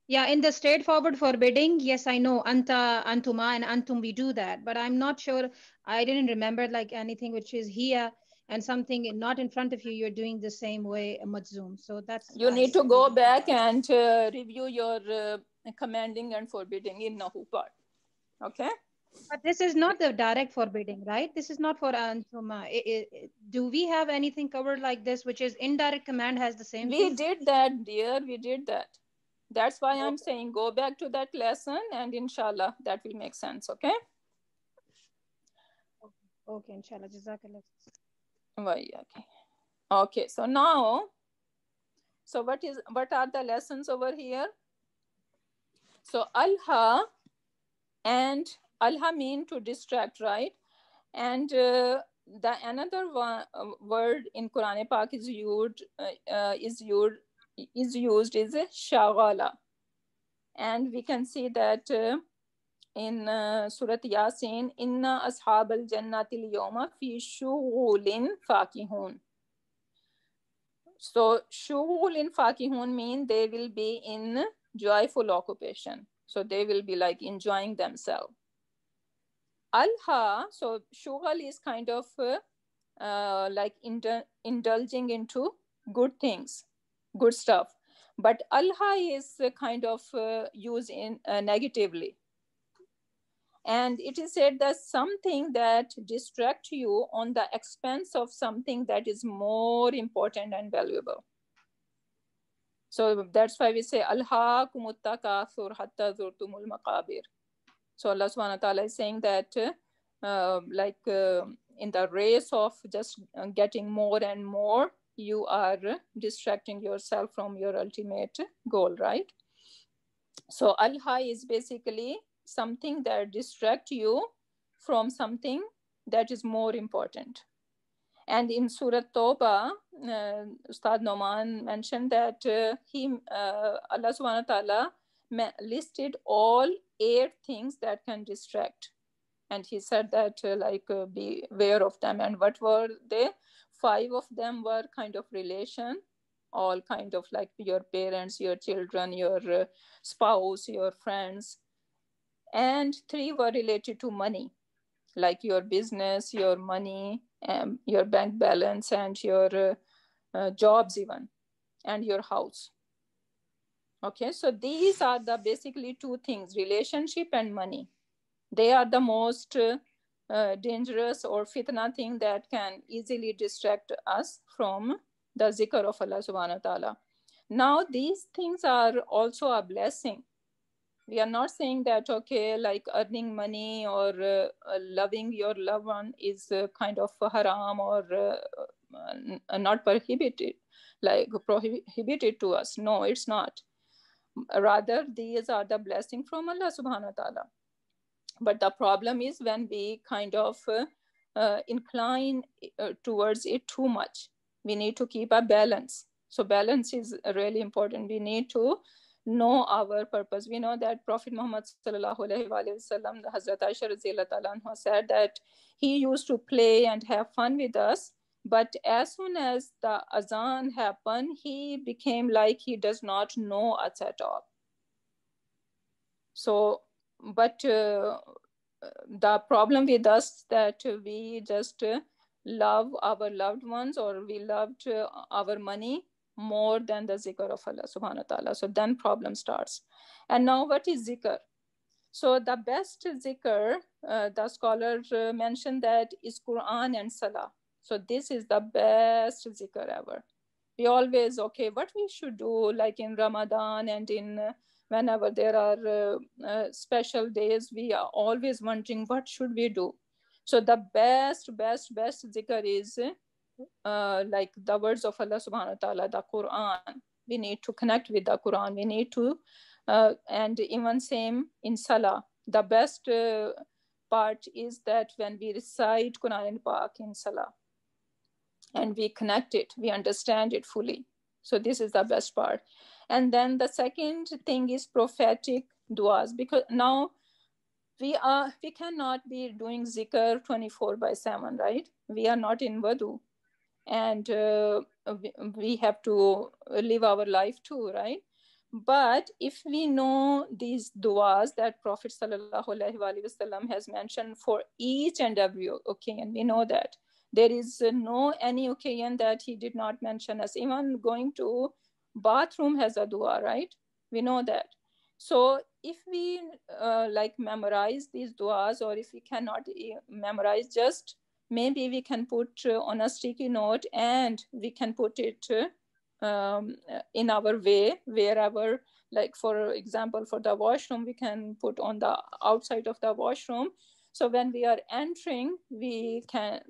Yeah, in the straightforward forbidding, yes, I know anta, antuma, and antum. We do that, but I'm not sure. I didn't remember like anything which is here and something not in front of you. You're doing the same way majzoom. So that's. You that's need to go back and uh, review your uh, commanding and forbidding in Nahu part. Okay. But this is not the direct forbidding, right? This is not for Anthuma. do we have anything covered like this, which is indirect command has the same? We thing? did that, dear. We did that. That's why okay. I'm saying go back to that lesson and inshallah that will make sense, okay? Okay, inshallah. Jazakallah. Okay. Okay, so now, so what is what are the lessons over here? So alha and alha mean to distract right and uh, the another one, uh, word in quran pak is used uh, uh, is used is used is shagala and we can see that uh, in uh, surah yasin inna ashab al jannati al yawma fi shughulin fakihun so shughulin fakihun mean they will be in joyful occupation so they will be like enjoying themselves Alha, so Shughal is kind of uh, like indul- indulging into good things, good stuff. But Alha is kind of uh, used in uh, negatively. And it is said that something that distracts you on the expense of something that is more important and valuable. So that's why we say, Alha kumuttaka hatta zurtumul maqabir so Allah subhanahu wa ta'ala is saying that uh, um, like uh, in the race of just uh, getting more and more, you are distracting yourself from your ultimate goal, right? So al hai is basically something that distracts you from something that is more important. And in Surah Toba, uh, Ustad Noman mentioned that uh, he, uh, Allah subhanahu wa ta'ala listed all eight things that can distract and he said that uh, like uh, beware of them and what were they five of them were kind of relation all kind of like your parents your children your uh, spouse your friends and three were related to money like your business your money um, your bank balance and your uh, uh, jobs even and your house okay so these are the basically two things relationship and money they are the most uh, dangerous or fitna thing that can easily distract us from the zikr of allah subhanahu wa ta'ala now these things are also a blessing we are not saying that okay like earning money or uh, uh loving your loved one is uh, kind of haram or uh, not prohibited like prohibited to us no it's not rather these are the blessing from allah subhanahu wa ta'ala but the problem is when we kind of uh, uh, incline uh, towards it too much we need to keep a balance so balance is really important we need to know our purpose we know that prophet muhammad sallallahu alaihi wasallam hazrat aisha ta'ala said that he used to play and have fun with us but as soon as the azan happened he became like he does not know us at all so but uh, the problem with us that we just uh, love our loved ones or we loved uh, our money more than the zikr of allah subhanahu wa ta'ala so then problem starts and now what is zikr so the best zikr uh, the scholar uh, mentioned that is quran and salah so this is the best zikr ever. We always, okay, what we should do like in Ramadan and in uh, whenever there are uh, uh, special days, we are always wondering what should we do. So the best, best, best zikr is uh, like the words of Allah subhanahu wa ta'ala, the Quran. We need to connect with the Quran. We need to, uh, and even same in Salah, the best uh, part is that when we recite Quran and Pak in Salah, and we connect it, we understand it fully. So this is the best part. And then the second thing is prophetic duas because now we are we cannot be doing zikr 24 by 7 right we are not in vadu and uh, we, have to live our life too right but if we know these duas that prophet sallallahu alaihi wasallam has mentioned for each and every okay and we know that there is no any occasion that he did not mention us even going to bathroom has a dua right we know that so if we uh, like memorize these duas or if we cannot eh, memorize just maybe we can put uh, on a sticky note and we can put it uh, um, in our way wherever like for example for the washroom we can put on the outside of the washroom so when we are entering we can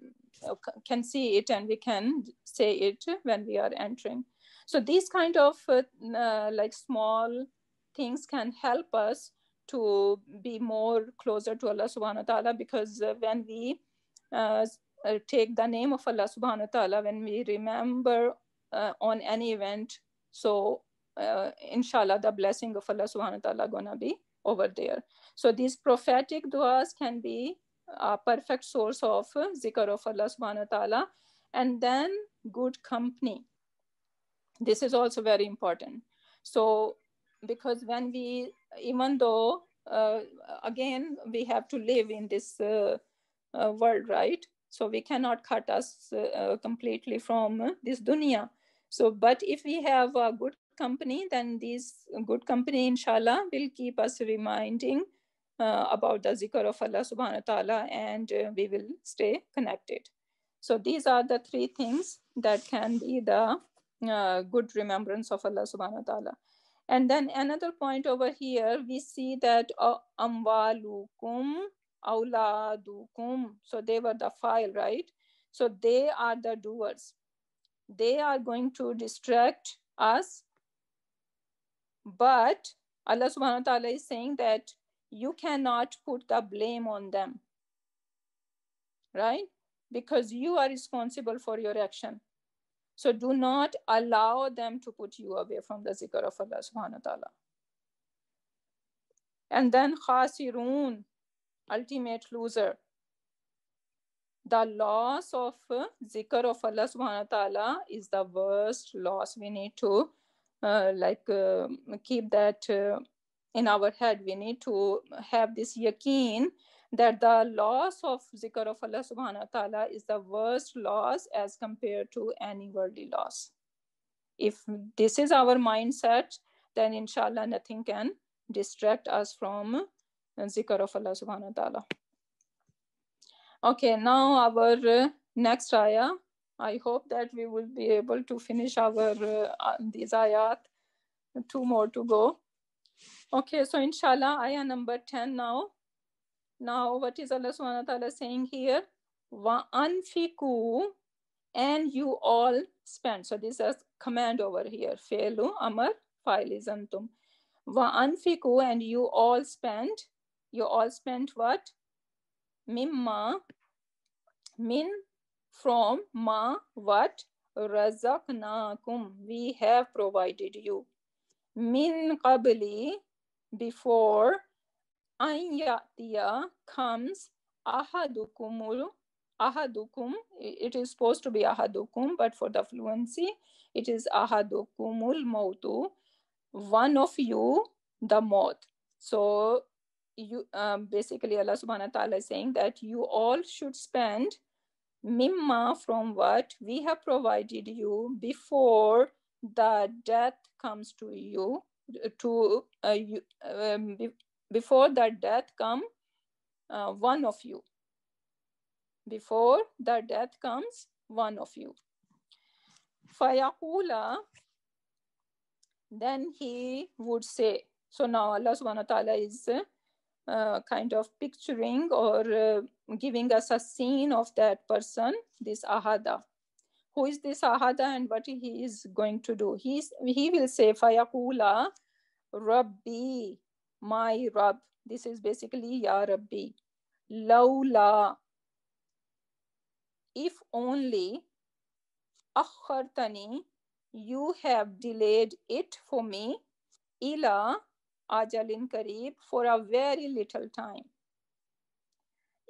uh, can see it and we can say it when we are entering so these kind of uh, uh like small things can help us to be more closer to allah subhanahu wa ta'ala because uh, when we uh, take the name of allah subhanahu wa ta'ala when we remember uh, on any event so inshallah the blessing of allah subhanahu wa ta'ala gonna be over there so these prophetic duas can be a perfect source of zikr of Allah subhanahu wa ta'ala. And then good company. This is also very important. So, because when we, even though uh, again, we have to live in this uh, uh, world, right? So we cannot cut us uh, uh, completely from this dunya. So, but if we have a good company, then this good company, inshallah, will keep us reminding uh, about the zikr of Allah subhanahu wa ta'ala and uh, we will stay connected. So these are the three things that can be the uh, good remembrance of Allah subhanahu wa ta'ala. And then another point over here, we see that amwalukum auladukum. So they were the file, right? So they are the doers. They are going to distract us. But Allah subhanahu wa ta'ala is saying that you cannot put the blame on them right because you are responsible for your action so do not allow them to put you away from the zikr of allah subhanahu wa ta'ala and then khasirun ultimate loser the loss of uh, zikr of allah subhanahu wa ta'ala is the worst loss we need to uh, like uh, keep that uh, in our head. We need to have this yakin that the loss of zikr of Allah subhanahu wa ta'ala is the worst loss as compared to any worldly loss. If this is our mindset, then inshallah nothing can distract us from zikr of Allah subhanahu wa ta'ala. Okay, now our uh, next ayah. I hope that we will be able to finish our uh, these ayat. Two more to go. Okay, so inshallah, ayah number 10 now. Now, what is Allah subhanahu wa ta'ala saying here? Wa anfiku, and you all spend. So this is command over here. Failu, amar failizantum. Wa anfiku, and you all spend. You all spend what? Mimma, min, from, ma, what? Razaknakum, we have provided you min qabli, before, an ya'tiya, comes, ahadukumul, ahadukum, it is supposed to be ahadukum, but for the fluency, it is ahadukumul mautu, one of you, the moth. So you um, basically Allah subhanahu wa ta'ala is saying that you all should spend mimma from what we have provided you before the death comes to you to uh, you um, be, before the death come uh, one of you before the death comes one of you fayaqula then he would say so now allah subhanahu wa ta'ala is uh, kind of picturing or uh, giving us a scene of that person this ahada who is this ahada and what he is going to do He's, he will say fayaqula rabbi my Rab. This is basically Ya Rabbi. Laula. If only akhartani, you have delayed it for me ila ajalin kareeb for a very little time.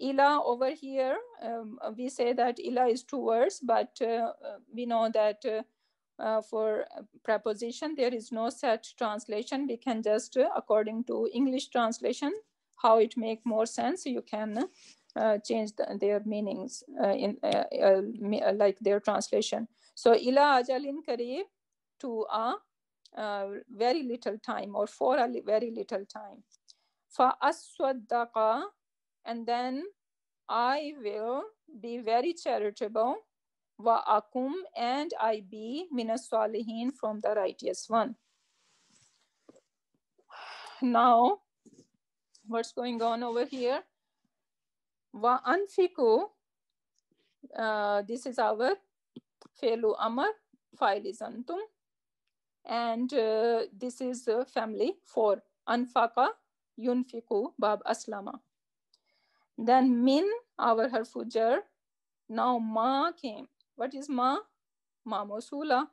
Ila over here, um, we say that Ila is two words, but uh, uh we know that uh, uh, for preposition, there is no such translation. We can just, uh, according to English translation, how it make more sense, you can change the, their meanings in like their translation. So Ila ajalin karee to a very little time or for a very little time. فَأَسْوَدَّقَ and then I will be very charitable. Wa akum, and I be minas from the righteous one. Now, what's going on over here? Wa anfiku. Uh, this is our felu amar file is antum, and uh, this is uh, family for anfaka yunfiku bab aslama. Then min our harfu jar. Now ma came. What is ma? Ma mosula.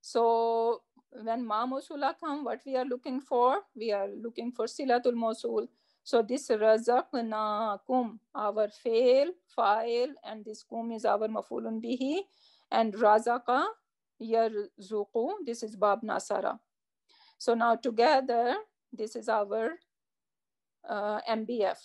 So when ma mosula come, what we are looking for? We are looking for silatul mosul. So this kum our fail, file, and this kum is our mafulun bihi. And razaqa, yarzuqu, this is bab nasara. So now together, this is our uh, MBF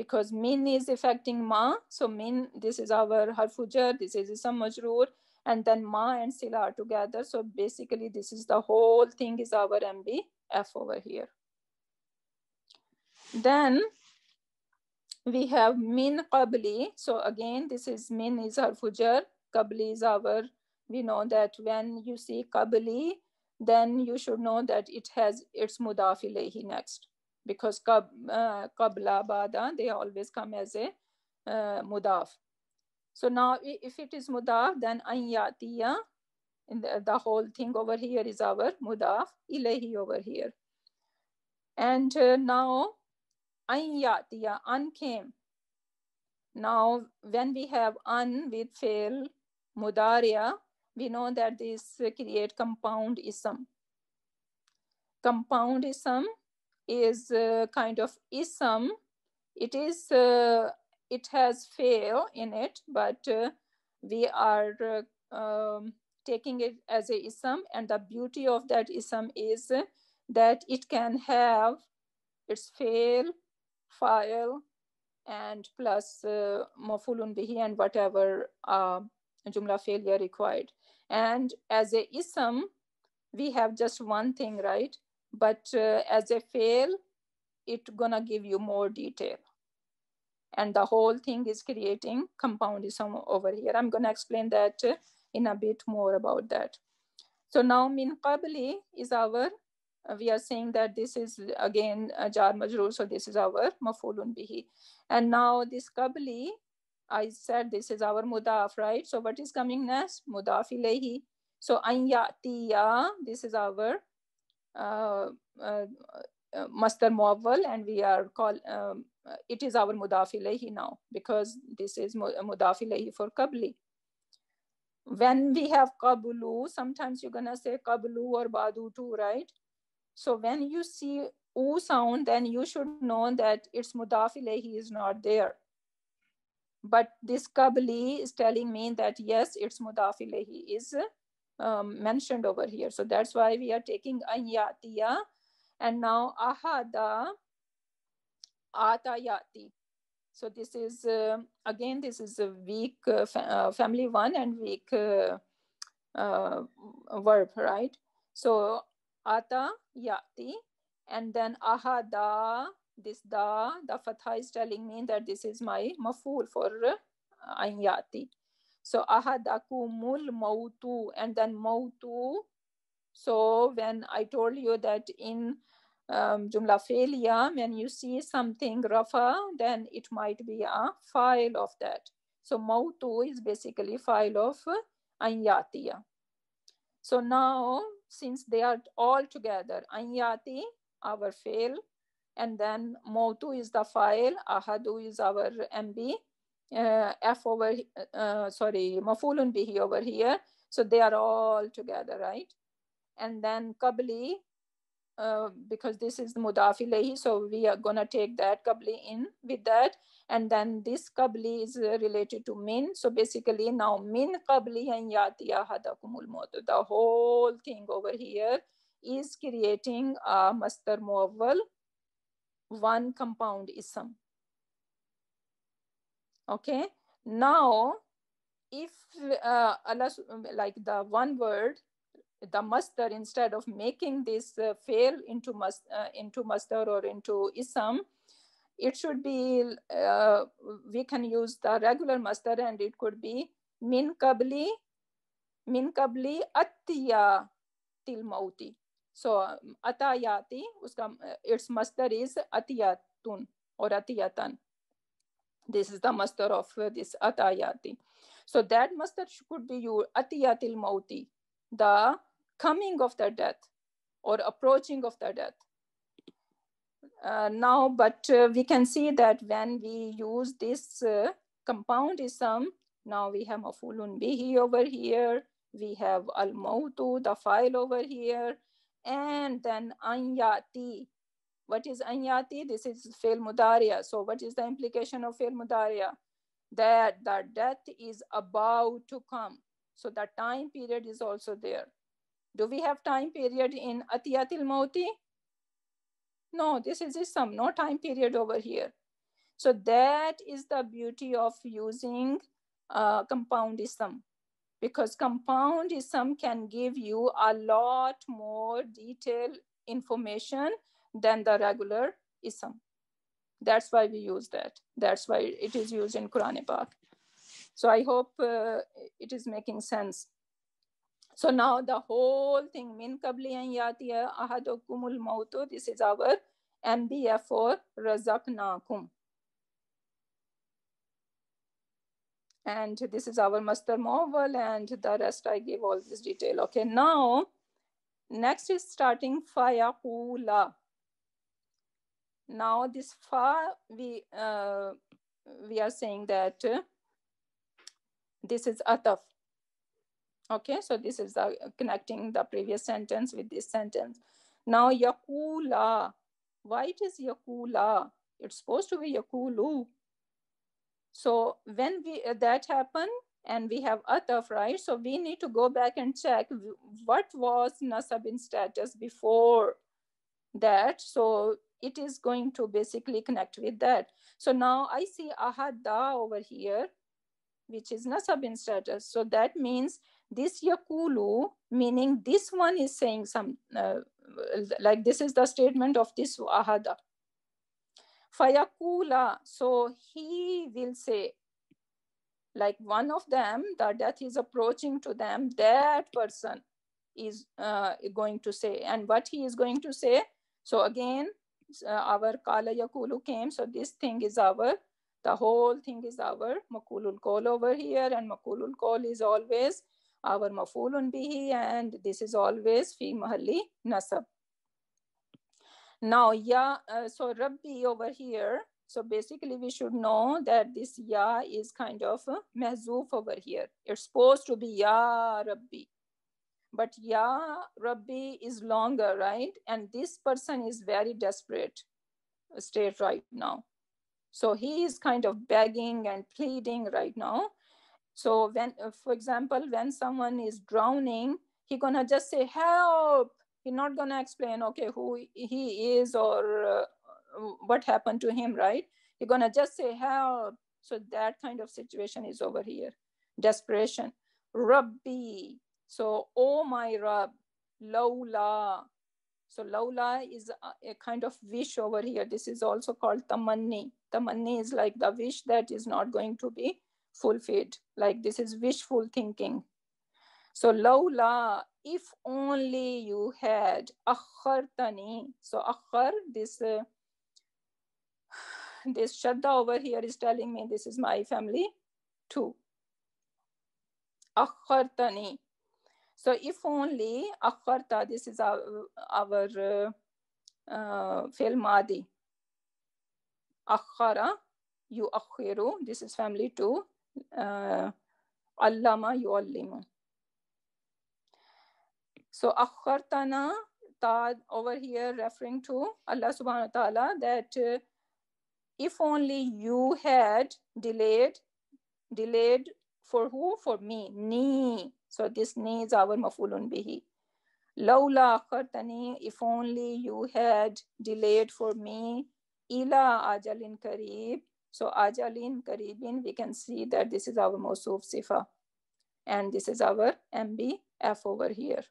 because min is affecting ma. So min, this is our harfujar, this is isam majrur, and then ma and sila are together. So basically this is the whole thing is our MBF over here. Then we have min qabli. So again, this is min is harfujar, qabli is our, we know that when you see qabli, then you should know that it has its mudaf next because qabla uh, bada they always come as a uh, mudaf so now if it is mudaf then ayatiya the, the whole thing over here is our mudaf ilahi over here and uh, now ayatiya an came now when we have an with fail mudaria we know that this create compound ism compound ism is a uh, kind of ism. It is uh, it has fail in it, but uh, we are uh, um, taking it as a ism, and the beauty of that ism is that it can have its fail, file, and plus uh, mafulun bihi and whatever uh, jumla failure required. And as a ism, we have just one thing, right? but uh, as a fail it's gonna give you more detail and the whole thing is creating compoundism over here i'm gonna explain that in a bit more about that so now min qabli is our we are saying that this is again a jar majrur so this is our mafulun bihi and now this kabli, i said this is our mudaf right so what is coming next mudaf ilayhi so an this is our Master uh, uh, uh, Muawwal and we are called. um, it is our mudafilehi now because this is mudafilehi for Qabli. When we have Qablu, sometimes you're gonna say Qablu or Badu too, right? So when you see U sound, then you should know that it's mudafilehi is not there. But this Qabli is telling me that yes, it's mudafilehi Ilayhi is um, mentioned over here. So that's why we are taking anyatiya and now ahada atayati. So this is, uh, again, this is a weak uh, fa uh, family one and weak uh, uh, verb, right? So ata yati and then ahada, this da, the fatha is telling me that this is my maful for anyati. So mul mautu and then mautu. So when I told you that in um, jumla failure, when you see something rafa, then it might be a file of that. So mautu is basically file of anyatiya. So now, since they are all together, anyati, our fail, and then motu is the file, ahadu is our mb, uh, f over uh, sorry mafulun bihi over here so they are all together right and then qabli uh, because this is mudaf ilayhi so we are going to take that qabli in with that and then this qabli is uh, related to min so basically now min qabli an yatiya hadakumul maut the whole thing over here is creating a master muawwal one compound ism Okay. Now, if uh, Allah, um, like the one word, the master instead of making this uh, fail into mas uh, into masdar or into ism, it should be uh, we can use the regular master and it could be min kabli min kabli atiya til mauti. So um, atayati, uska, uh, its master is atiyatun or atiyatan. This is the master of uh, this atayati. So that master could be your atiyatil mauti, the coming of the death or approaching of the death. Uh, now, but uh, we can see that when we use this uh, compoundism, now we have mafulun bihi over here, we have al mautu, the file over here, and then anyati, what is anyati? This is fail mudaria. So what is the implication of fail mudaria? That the death is about to come. So the time period is also there. Do we have time period in atiyatil mauti? No, this is some no time period over here. So that is the beauty of using uh, compoundism because compound compoundism can give you a lot more detailed information than the regular ism. That's why we use that. That's why it is used in Quran Pak. So I hope uh, it is making sense. So now the whole thing, min kabli an yatiya ahadukumul mautu, this is our MBF for kum, And this is our master marvel. and the rest I give all this detail. Okay, now next is starting fayaqula. Now this far, we, uh, we are saying that uh, this is ataf. Okay, so this is connecting the previous sentence with this sentence. Now yakula, why it is yakula? It's supposed to be yakulu. So when we uh, that happened and we have ataf, right? So we need to go back and check what was nasab in status before that. So it is going to basically connect with that. So now I see ahada over here, which is nasab in status. So that means this yakulu, meaning this one is saying some, uh, like this is the statement of this ahada. Fayakula, so he will say, like one of them, the death is approaching to them, that person is uh, going to say. And what he is going to say, so again, uh, our Kala Yakulu came. So this thing is our, the whole thing is our Makulul Kol over here and Makulul Kol is always our Mafulun Bihi and this is always Fi mahali Nasab. Now, Ya, uh, so Rabbi over here, so basically we should know that this Ya is kind of uh, over here. It's supposed to be Ya Rabbi but Ya Rabbi is longer, right? And this person is very desperate state right now. So he is kind of begging and pleading right now. So when, uh, for example, when someone is drowning, he gonna just say help. He not gonna explain okay who he is or uh, what happened to him, right? He gonna just say help. So that kind of situation is over here. Desperation. Rabbi, so, O oh my Rab, Laula. So, Laula is a, a kind of wish over here. This is also called Tamanni. Tamanni is like the wish that is not going to be fulfilled. Like this is wishful thinking. So, Laula, if only you had Akhartani. So, Akhar, this. Uh, this Shadda over here is telling me this is my family too. Akhartani. So if only akharta, this is our, our uh, uh, fi'l madi. Akhara, you akhiru, this is family two. Uh, allama, you allimu. So akhartana, ta over here referring to Allah subhanahu wa ta'ala that uh, if only you had delayed, delayed for who? For me, me. So this needs our mafulun bihi. Laula akhartani, if only you had delayed for me, ila ajalin kareeb. So ajalin kareebin, we can see that this is our mosuf sifa. And this is our MBF over here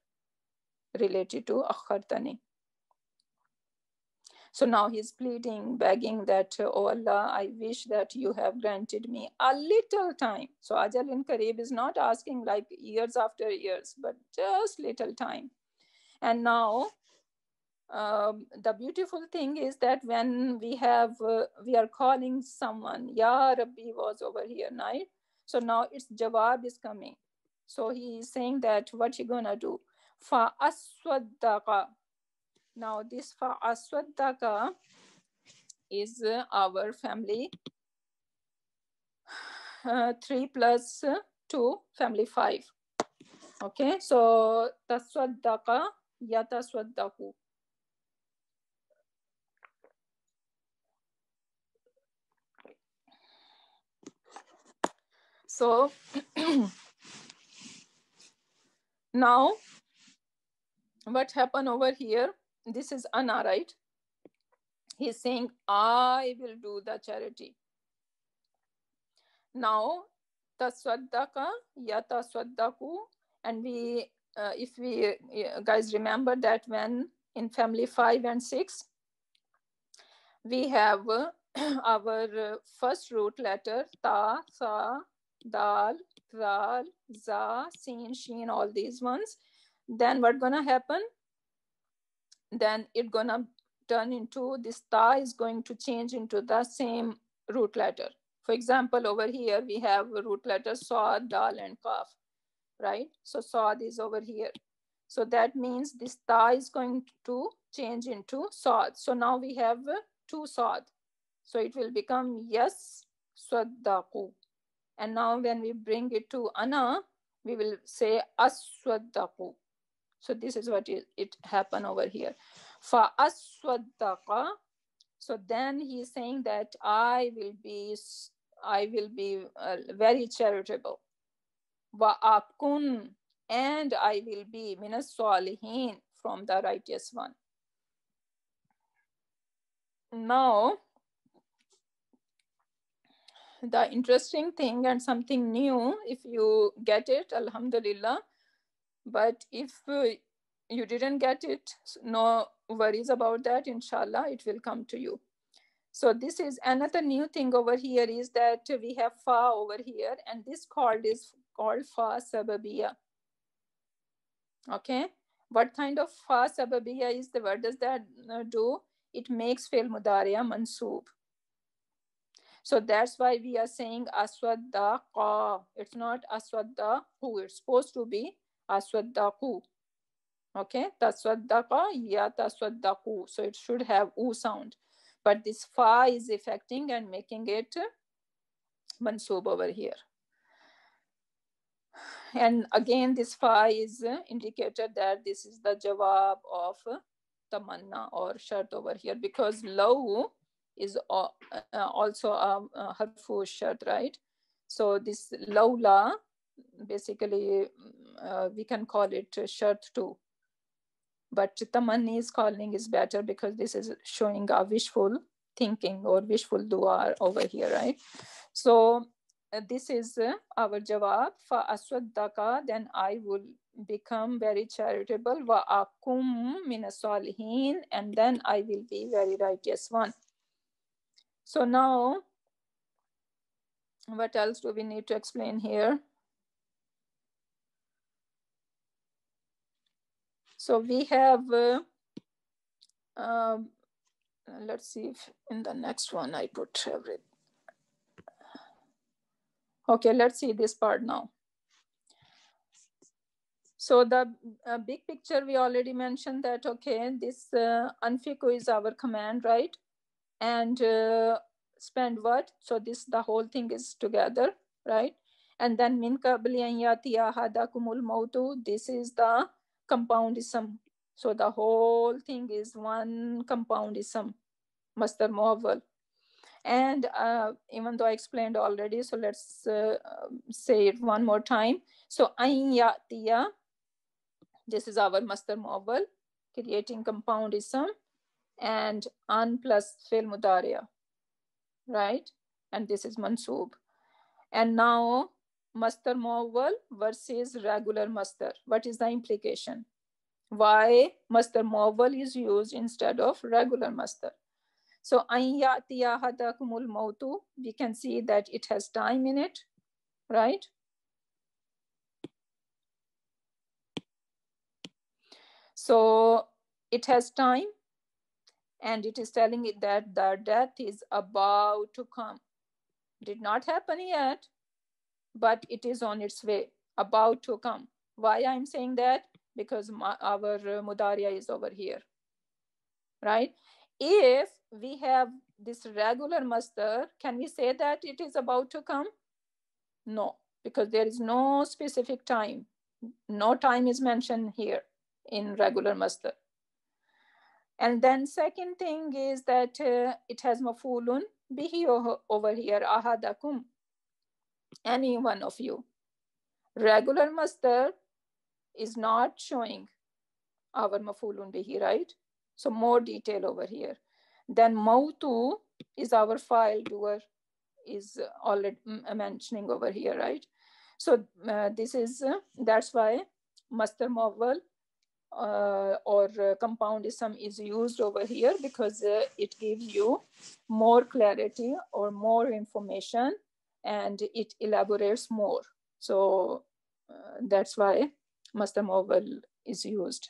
related to akhartani. So now he's pleading, begging that, Oh Allah, I wish that you have granted me a little time. So Ajal in Karib is not asking like years after years, but just little time. And now um, the beautiful thing is that when we have uh, we are calling someone ya rabbi was over here night. so now its jawab is coming so he is saying that what you gonna do fa aswadaqa now this for Aswadaga is our family uh, 3 plus 2 family 5 okay so taswaddaqa yataswaddaqu so now what happened over here this is Anna, right? He's saying, I will do the charity. Now, yata yataswaddaku. And we, uh, if we uh, guys remember that when in family five and six, we have uh, our uh, first root letter, ta, sa, dal, ral, za, sin, sheen. all these ones. Then what's gonna happen? then it's gonna turn into this ta is going to change into the same root letter. For example, over here we have root letters sod, dal, and kaf, right? So sod is over here. So that means this ta is going to change into sod. So now we have two sod. So it will become yes, swaddaqu. And now when we bring it to ana, we will say aswaddaqu. So this is what it, it happened over here. For aswadaqa. So then he is saying that I will be I will be uh, very charitable. Wa apkun and I will be minas salihin from the righteous one. Now the interesting thing and something new if you get it alhamdulillah but if uh, you didn't get it no worries about that inshallah it will come to you so this is another new thing over here is that we have fa over here and this called is called fa sababia okay what kind of fa sababia is the what does that uh, do it makes fail mudariya mansub. so that's why we are saying aswad da it's not aswad da who it's supposed to be aswaddaku. Okay, taswaddaqa ya taswaddaku. So it should have u sound. But this fa is affecting and making it mansub over here. And again, this fa is indicator that this is the jawab of tamanna or shart over here because low is uh, also a, harfu shirt, right? So this laula basically uh, we can call it shirt too but tamanni is calling is better because this is showing our wishful thinking or wishful dua over here right so uh, this is uh, our jawab for aswaddaka then i will become very charitable wa akum min and then i will be very righteous one so now what else do we need to explain here So we have, uh, um, let's see if in the next one I put every. Okay, let's see this part now. So the uh, big picture, we already mentioned that, okay, this uh, unfico is our command, right? And uh, spend what? So this, the whole thing is together, right? And then min kabli an yatiyaha kumul Motu, this is the compound is sum. So the whole thing is one compound is sum, master marvel. And uh, even though I explained already, so let's uh, um, say it one more time. So ayn ya'tiya, this is our master marvel, creating compound is sum, and an plus fil right? And this is mansub. And now Master mobile versus regular master. What is the implication? Why master mobile is used instead of regular master? So ayyatiyahadakumul mautu, we can see that it has time in it, right? So it has time and it is telling it that the death is about to come. Did not happen yet, but it is on its way, about to come. Why I'm saying that? Because my, our uh, mudaria is over here, right? If we have this regular master, can we say that it is about to come? No, because there is no specific time. No time is mentioned here in regular master. And then second thing is that uh, it has mafulun bihi over here, ahadakum any one of you. Regular master is not showing our mafulun bihi, right? So more detail over here. Then mautu is our file doer is already mentioning over here, right? So uh, this is, uh, that's why master mawwal uh, or uh, compound ism is used over here because uh, it gives you more clarity or more information and it elaborates more. So uh, that's why mustamoval is used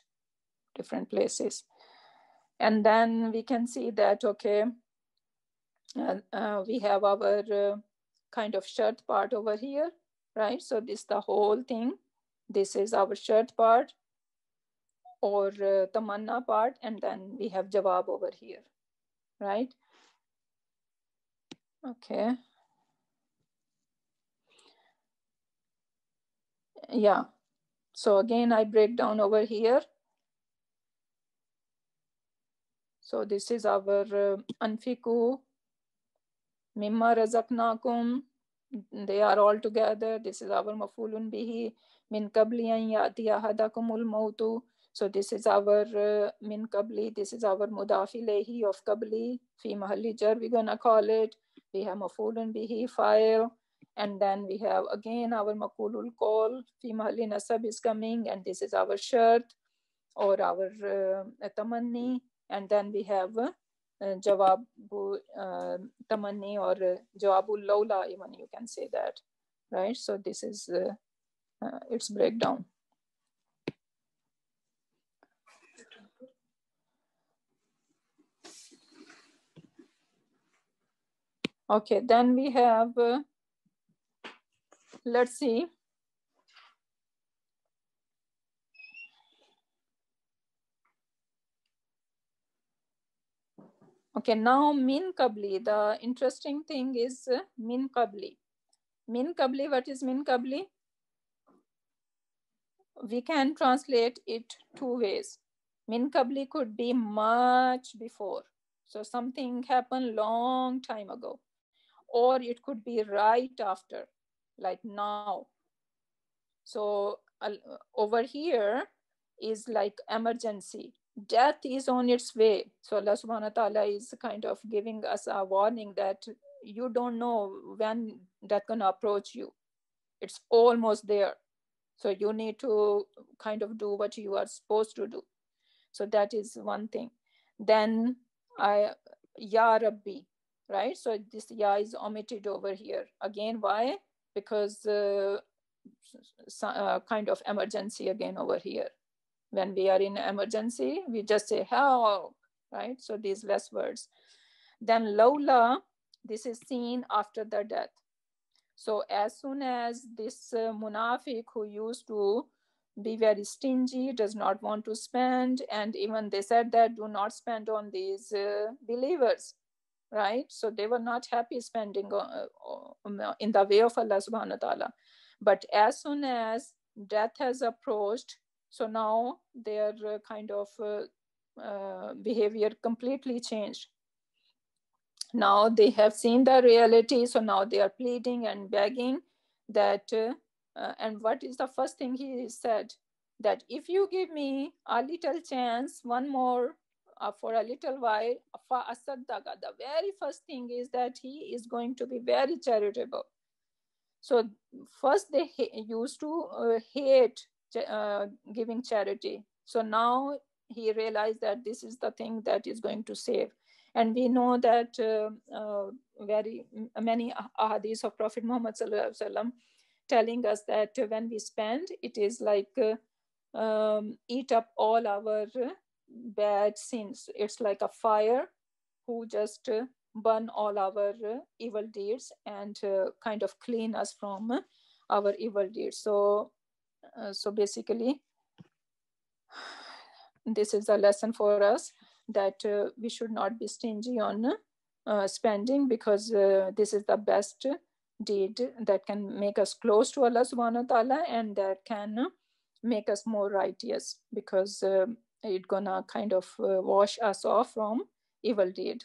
different places. And then we can see that, okay, uh, uh, we have our uh, kind of shirt part over here, right? So this the whole thing. This is our shirt part or uh, tamanna part, and then we have jawab over here, right? Okay. Yeah. So again, I break down over here. So this is our uh, anfiku, mimma razaknakum. They are all together. This is our mafulun bihi, min kabli an yati ahadakumul mautu. So this is our uh, min kabli. This is our mudafilehi of kabli. Fi mahalli jar, we're gonna call it. We have mafulun bihi file. And then we have again our makulul call. female nasab is coming, and this is our shirt or our uh, tamanni. And then we have uh, jawabu uh, tamanni or uh, jawabul laula. even you can say that, right? So this is uh, uh, its breakdown. Okay, then we have uh, let's see. Okay, now Min Kabli. The interesting thing is uh, Min Kabli. Min Kabli, what is Min Kabli? We can translate it two ways. Min Kabli could be much before. So something happened long time ago. Or it could be right after like now so uh, over here is like emergency death is on its way so allah subhanahu wa ta'ala is kind of giving us a warning that you don't know when that's going to approach you it's almost there so you need to kind of do what you are supposed to do so that is one thing then i ya rabbi right so this ya is omitted over here again why because the uh, kind of emergency again over here. When we are in emergency, we just say help, right? So these less words. Then Lola, this is seen after the death. So as soon as this uh, munafiq who used to be very stingy, does not want to spend, and even they said that do not spend on these uh, believers right? So they were not happy spending uh, uh, um, uh, in the way of Allah subhanahu wa ta'ala. But as soon as death has approached, so now their kind of uh, behavior completely changed. Now they have seen the reality, so now they are pleading and begging that. Uh, and what is the first thing he said? That if you give me a little chance, one more uh, for a little while for Asad Daga, the very first thing is that he is going to be very charitable so first they ha- used to uh, hate uh, giving charity so now he realized that this is the thing that is going to save and we know that uh, uh, very many ah, ahadith of prophet muhammad telling us that when we spend it is like uh, um, eat up all our bad sins. It's like a fire who just uh, burn all our uh, evil deeds and uh, kind of clean us from uh, our evil deeds. So, uh, so basically, this is a lesson for us that uh, we should not be stingy on uh, spending because this is the best deed that can make us close to Allah subhanahu wa ta'ala and that can make us more righteous because um, it's gonna kind of uh, wash us off from evil deed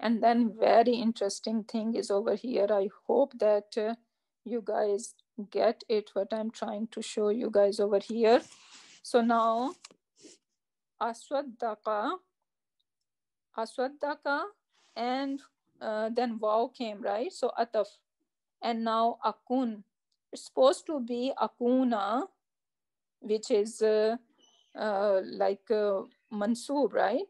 and then very interesting thing is over here i hope that uh, you guys get it what i'm trying to show you guys over here so now aswadaka aswadaka and uh, then wow came right so ataf and now akun it's supposed to be akuna which is uh, uh, like uh, right?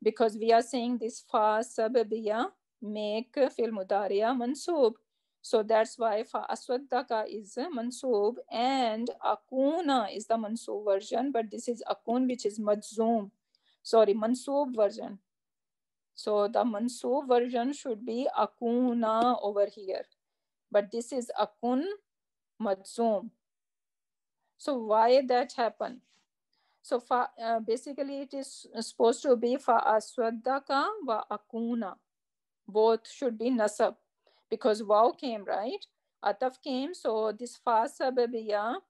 Because we are saying this fa sababiya make fil mudariya mansub, So that's why fa aswaddaka is mansub and akuna is the mansub version, but this is akun which is majzoom. Sorry, mansub version. So the mansub version should be akuna over here. But this is akun majzoom. So why that happened? So for, uh, basically, it is uh, supposed to be for aswadaka wa akuna. Both should be nasab because wow came, right? Ataf came, so this fa sababiya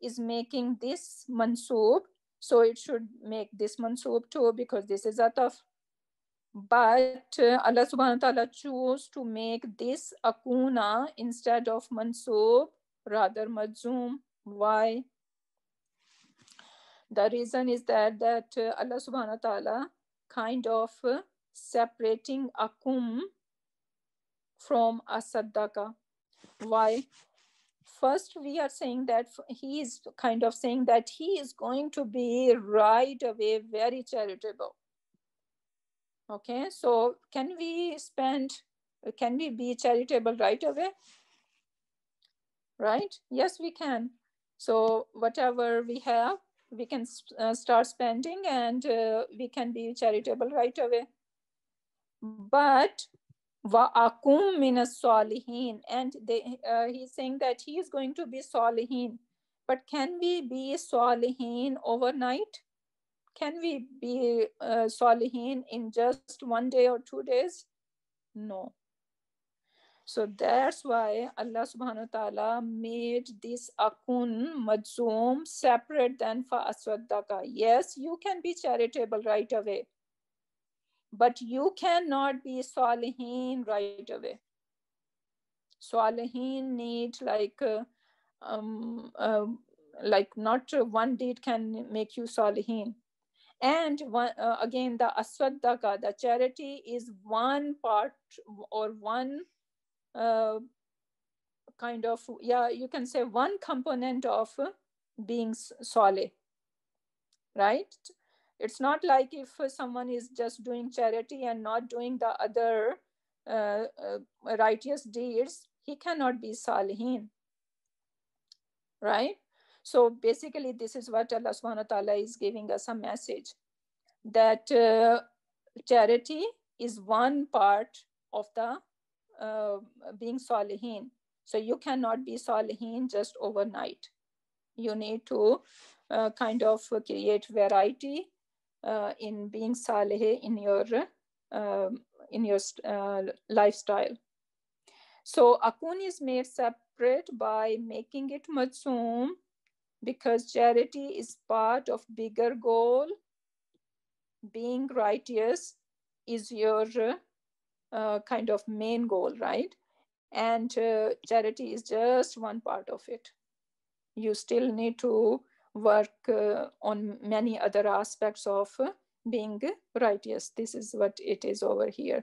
is making this mansub. So it should make this mansub too because this is ataf. But uh, Allah subhanahu wa ta'ala chose to make this akuna instead of mansub, rather majzoom. Why? The reason is that that uh, Allah subhanahu wa ta'ala kind of uh, separating akum from asadaka. Why? First, we are saying that he is kind of saying that he is going to be right away very charitable. Okay, so can we spend, can we be charitable right away? Right? Yes, we can. So, whatever we have, we can uh, start spending and uh, we can be charitable right away. But وَأَكُمْ مِنَ الصَّالِحِينَ And they, uh, he's saying that he is going to be salihin. But can we be salihin overnight? Can we be uh, salihin in just one day or two days? No. So that's why Allah subhanahu wa ta'ala made this akun majzoom separate than fa aswadaka. Yes, you can be charitable right away, but you cannot be salihin right away. Salihin need like uh, um, uh, like not one deed can make you salihin and one, uh, again the aswadaka the charity is one part or one uh, kind of, yeah, you can say one component of being solid, right? It's not like if someone is just doing charity and not doing the other uh, uh, righteous deeds, he cannot be salihin, right? So basically, this is what Allah subhanahu wa ta'ala is giving us a message that uh, charity is one part of the uh, being salihin. So you cannot be salihin just overnight. You need to uh, kind of create variety uh, in being salih in your um, in your uh, lifestyle. So akun is made separate by making it matsum because charity is part of bigger goal. Being righteous is your uh, kind of main goal, right? And uh, charity is just one part of it. You still need to work uh, on many other aspects of uh, being righteous. This is what it is over here.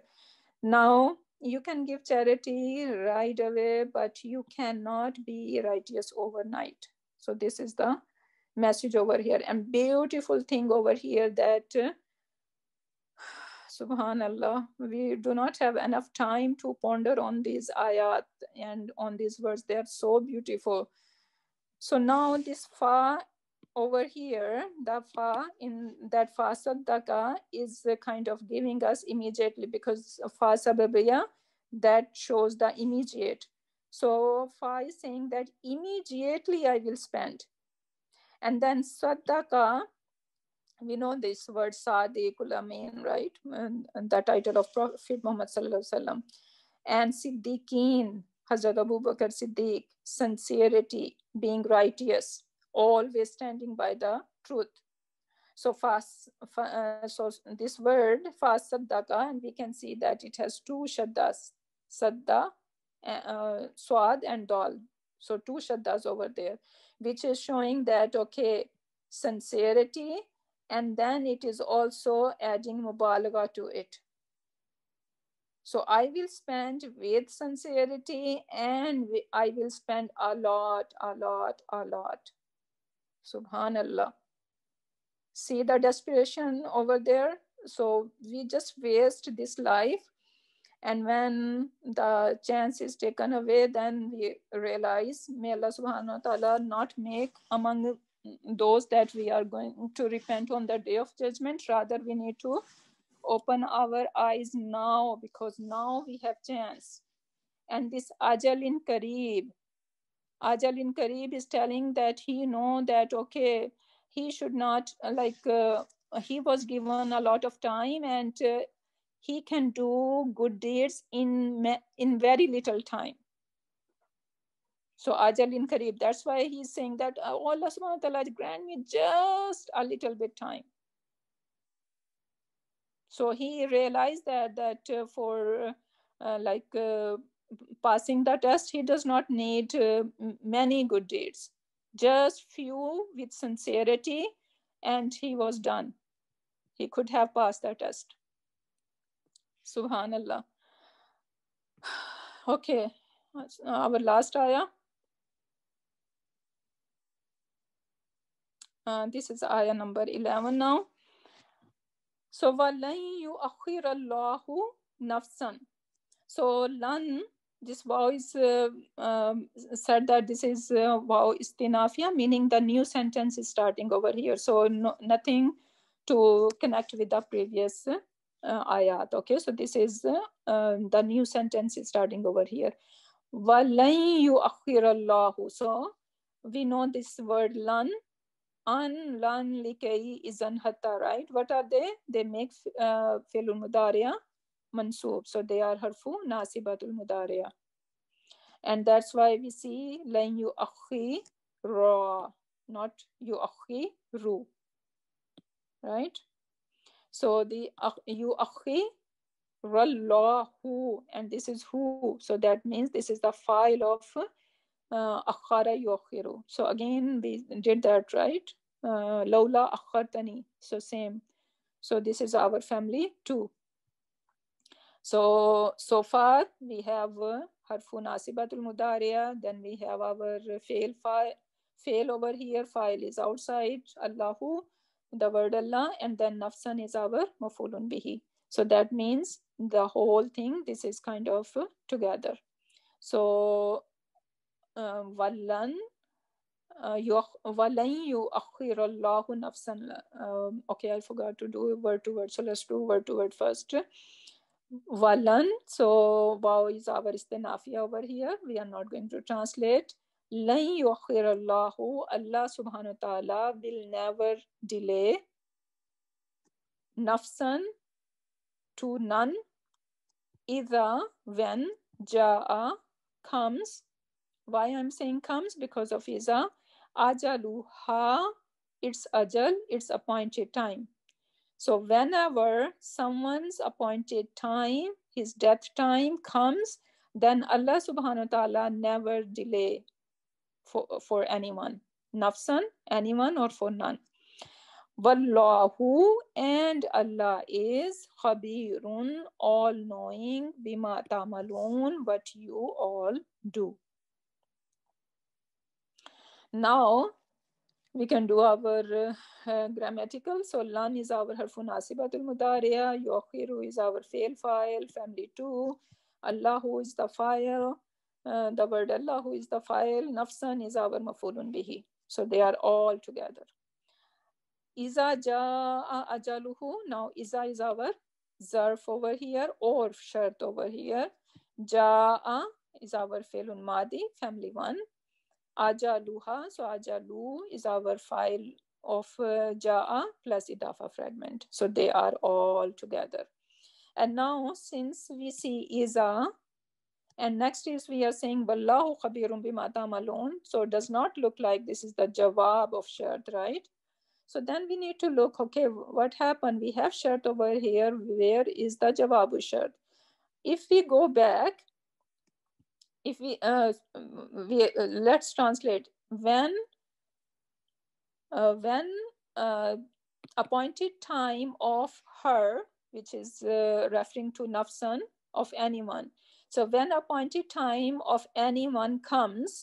Now, you can give charity right away, but you cannot be righteous overnight. So, this is the message over here. And beautiful thing over here that uh, subhanallah we do not have enough time to ponder on these ayat and on these words they are so beautiful so now this fa over here the fa in that fa saddaka is kind of giving us immediately because fa sababiya that shows the immediate so fa is saying that immediately i will spend and then sadaka we know this word Sadi Gulamin, right? And, the title of Prophet Muhammad And Siddiqeen, Hazrat Abu Bakr Siddiq, sincerity, being righteous, always standing by the truth. So fast, uh, so this word fast and we can see that it has two shaddas, sadda, uh, swad, and dal. So two shaddas over there, which is showing that okay, sincerity and then it is also adding mubalagha to it. So I will spend with sincerity and I will spend a lot, a lot, a lot. Subhanallah. See the desperation over there? So we just waste this life. And when the chance is taken away, then we realize, may Allah subhanahu wa ta'ala not make among those that we are going to repent on the day of judgment. Rather, we need to open our eyes now because now we have chance. And this Ajal in Karib, Ajal in Karib is telling that he know that okay, he should not like uh, he was given a lot of time and uh, he can do good deeds in in very little time so Ajal in Karib, that's why he's saying that oh, uh, Allah subhanahu wa ta'ala grant me just a little bit time. So he realized that that uh, for uh, like uh, passing the test, he does not need uh, many good deeds, just few with sincerity, and he was done. He could have passed the test. Subhanallah. Okay, our last ayah. Uh, this is ayah number 11 now. So, وَلَنْ يُؤَخِّرَ اللَّهُ nafsan. So, lan, this vow is uh, um, said that this is uh, istinafia, meaning the new sentence is starting over here. So, no, nothing to connect with the previous uh, ayat. Okay, so this is uh, um, the new sentence is starting over here. وَلَنْ يُؤَخِّرَ اللَّهُ So, we know this word lan unlearn likai izan hatta, right? What are they? They make uh, mansub. mansoob. So they are harfu nasibatul mudarya, And that's why we see lain yu akhi ra, not yu akhi ru, right? So the yu akhi rallahu, and this is who. So that means this is the file of uh, akhara yukhiru. So again, we did that right. Uh, Laula akhartani. So same. So this is our family too. So, so far we have harfu nasibatul mudariya, then we have our fail file, fail over here, file is outside, Allahu, the word Allah, and then nafsan is our mafulun bihi. So that means the whole thing, this is kind of together. So وَلَنْ وَلَنْ يُؤَخِّرَ اللَّهُ نَفْسًا Okay, I forgot to do word to word. So let's do word to word first. Wala'n So wow is our isti'nafia over here. We are not going to translate. Lan Allah subhanahu wa ta'ala will never delay. Nafsan to none. Either when Ja'a comes why I'm saying comes? Because of a uh, Ajaluha, it's ajal, it's appointed time. So whenever someone's appointed time, his death time comes, then Allah subhanahu wa ta'ala never delay for, for anyone. Nafsan, anyone or for none. Wallahu and Allah is khabirun, all knowing, bima tamaloon, what you all do. Now we can do our uh, uh, grammatical. So lan is our harfu nasibatul mudariya, yuakhiru is our fail file, family two, Allahu is the file, uh, the word Allahu is the file, nafsan is our mafulun bihi. So they are all together. Iza ja'a ajaluhu. Now iza is our zarf over here or shirt over here. Ja'a is our failun madi, family one ajaluha. So ajalu is our file of uh, ja'a plus idafa fragment. So they are all together. And now since we see iza, and next is we are saying kabirum khabirun bima alone. So it does not look like this is the jawab of shirt, right? So then we need to look, okay, what happened? We have shirt over here. Where is the jawabu shirt? If we go back, if we, uh, we uh, let's translate when uh, when uh, appointed time of her which is uh, referring to nafsan of anyone so when appointed time of anyone comes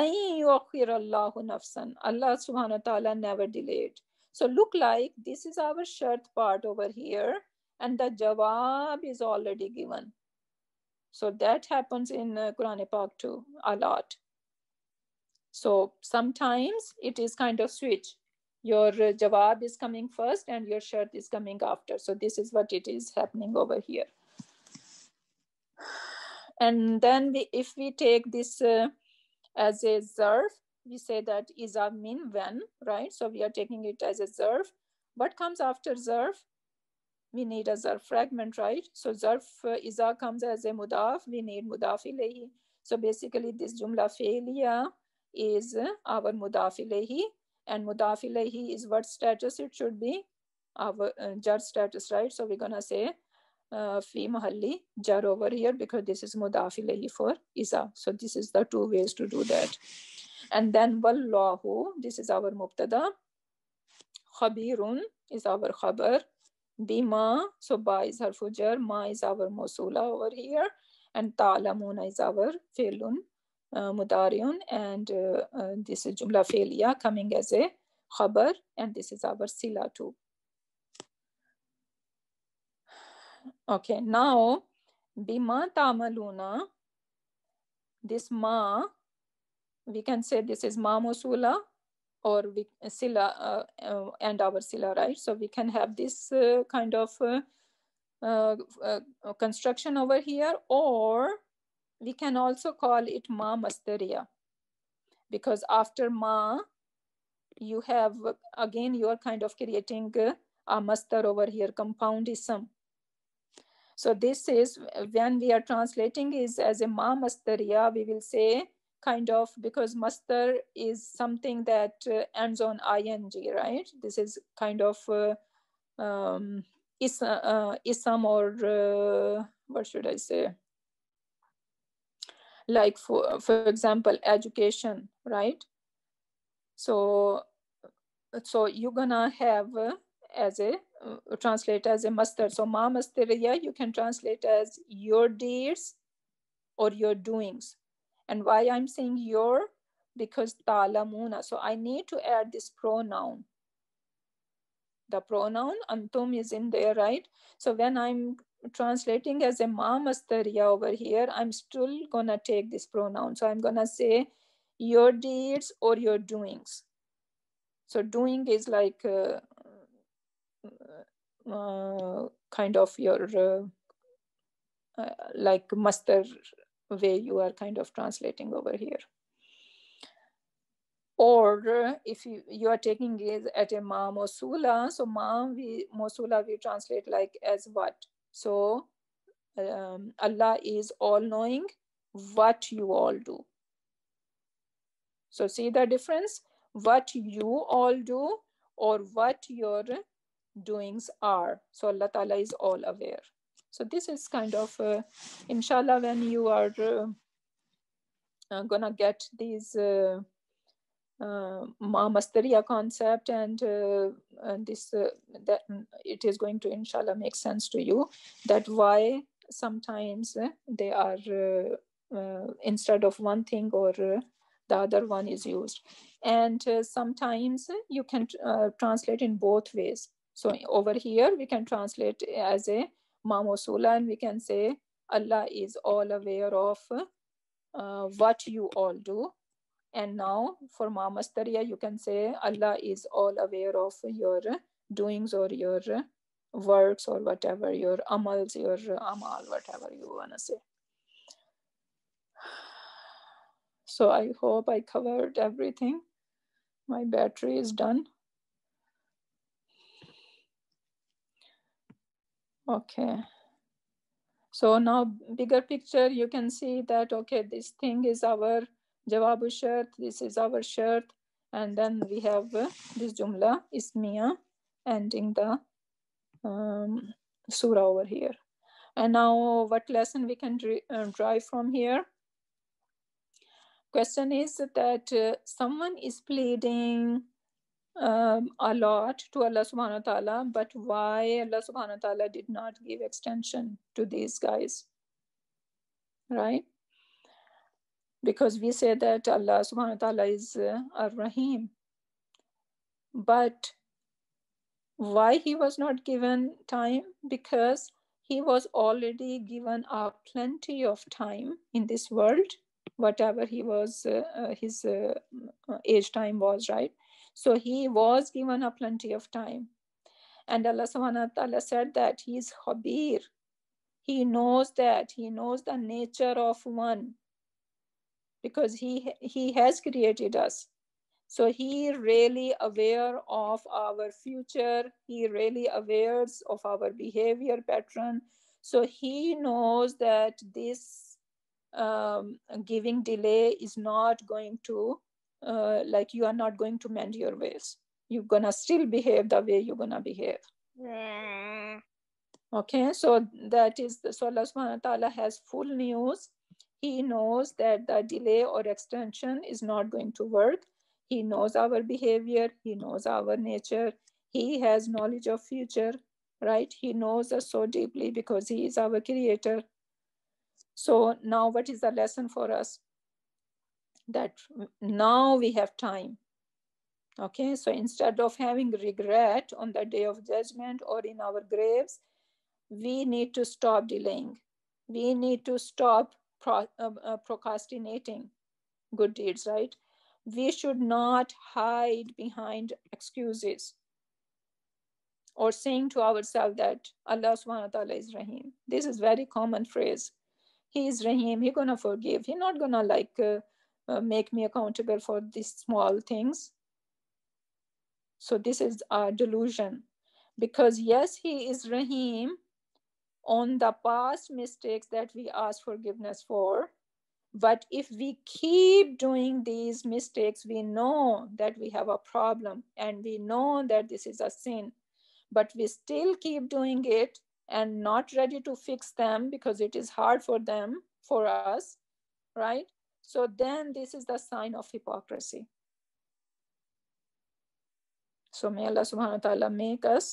allah subhanahu wa ta'ala never delayed so look like this is our shirt part over here and the jawab is already given so that happens in uh, Quran Pak too a lot. So sometimes it is kind of switch. Your uh, jawab is coming first and your shirt is coming after. So this is what it is happening over here. And then we, if we take this uh, as a zarf, we say that iza mean when, right? So we are taking it as a zarf. What comes after zarf? we need a zarf fragment, right? So zarf uh, iza comes as a mudaf, we need mudaf ilayhi. So basically this jumla failure is uh, our mudaf ilayhi and mudaf ilayhi is what status it should be, our uh, jar status, right? So we're gonna say uh, fi mahalli jar over here because this is mudaf ilayhi for iza. So this is the two ways to do that. And then wallahu, this is our mubtada. Khabirun is our khabar Bima, so Ba is Harfujar, Ma is our Mosula over here, and Ta'lamuna is our Felun uh, Mudarion, and uh, uh, this is Jumla Felia coming as a Khabar, and this is our Sila too. Okay, now Bima Ta'maluna, this Ma, we can say this is Ma Mosula, or we uh, sila uh, uh, and our sila right so we can have this kind of construction over here or we can also call it ma masdariya because after ma you have again you are kind of creating a mastar over here compoundism so this is when we are translating is as a ma masdariya we will say kind of because master is something that uh, ends on ing right this is kind of uh, um, is, uh, uh or uh, what should i say like for for example education right so so you're gonna have uh, as a translate as a master so ma masteriya you can translate as your deeds or your doings and why I'm saying your? Because talamuna. So I need to add this pronoun. The pronoun antum is in there, right? So when I'm translating as a mamastariya over here, I'm still gonna take this pronoun. So I'm gonna say your deeds or your doings. So doing is like uh, uh, uh kind of your uh, uh like master way you are kind of translating over here. Or uh, if you, you are taking it at a ma mosula, so ma we, mosula we translate like as what. So um, Allah is all knowing what you all do. So see the difference? What you all do or what your doings are. So Allah Ta'ala is all aware. So this is kind of, uh, inshallah, when you are uh, uh gonna get these uh, uh, mastariya concept and, uh, and this, uh, that it is going to, inshallah, make sense to you that why sometimes they are, instead of one thing or the other one is used. And sometimes you can translate in both ways. So over here, we can translate as a Mamosula, and we can say Allah is all aware of uh, what you all do. And now for Mamastariya, you can say Allah is all aware of your doings or your works or whatever, your amals, your amal, whatever you want to say. So I hope I covered everything. My battery is done. Okay. So now bigger picture, you can see that, okay, this thing is our jawabu shirt, this is our shirt. And then we have uh, this jumla, ismiya, ending the um, surah over here. And now what lesson we can uh, drive from here? Question is that uh, someone is pleading um, a lot to Allah subhanahu wa ta'ala, but why Allah subhanahu wa ta'ala did not give extension to these guys? Right? Because we say that Allah subhanahu wa ta'ala is uh, Ar-Rahim. But why he was not given time? Because he was already given a plenty of time in this world, whatever he was, uh, uh his uh, uh, age time was, right? So he was given a plenty of time. And Allah subhanahu wa ta'ala said that he is Habir. He knows that. He knows the nature of one because he, he has created us. So he really aware of our future. He really aware of our behavior pattern. So he knows that this um, giving delay is not going to uh, like you are not going to mend your ways you're gonna still behave the way you're gonna behave yeah. okay so that is the, so allah subhanahu wa ta'ala has full news he knows that the delay or extension is not going to work he knows our behavior he knows our nature he has knowledge of future right he knows us so deeply because he is our creator so now what is the lesson for us that now we have time. Okay, so instead of having regret on the day of judgment or in our graves, we need to stop delaying. We need to stop pro uh, uh, procrastinating good deeds, right? We should not hide behind excuses or saying to ourselves that Allah subhanahu wa ta'ala is Rahim. This is very common phrase. He is Rahim, He's gonna forgive, He's not gonna like uh, uh, make me accountable for these small things. So this is a delusion because yes, he is Rahim on the past mistakes that we ask forgiveness for. But if we keep doing these mistakes, we know that we have a problem and we know that this is a sin, but we still keep doing it and not ready to fix them because it is hard for them, for us, right? So then this is the sign of hypocrisy. So may Allah subhanahu wa ta'ala make us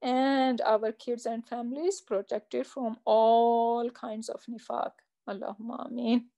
and our kids and families protected from all kinds of nifaq. Allahumma ameen.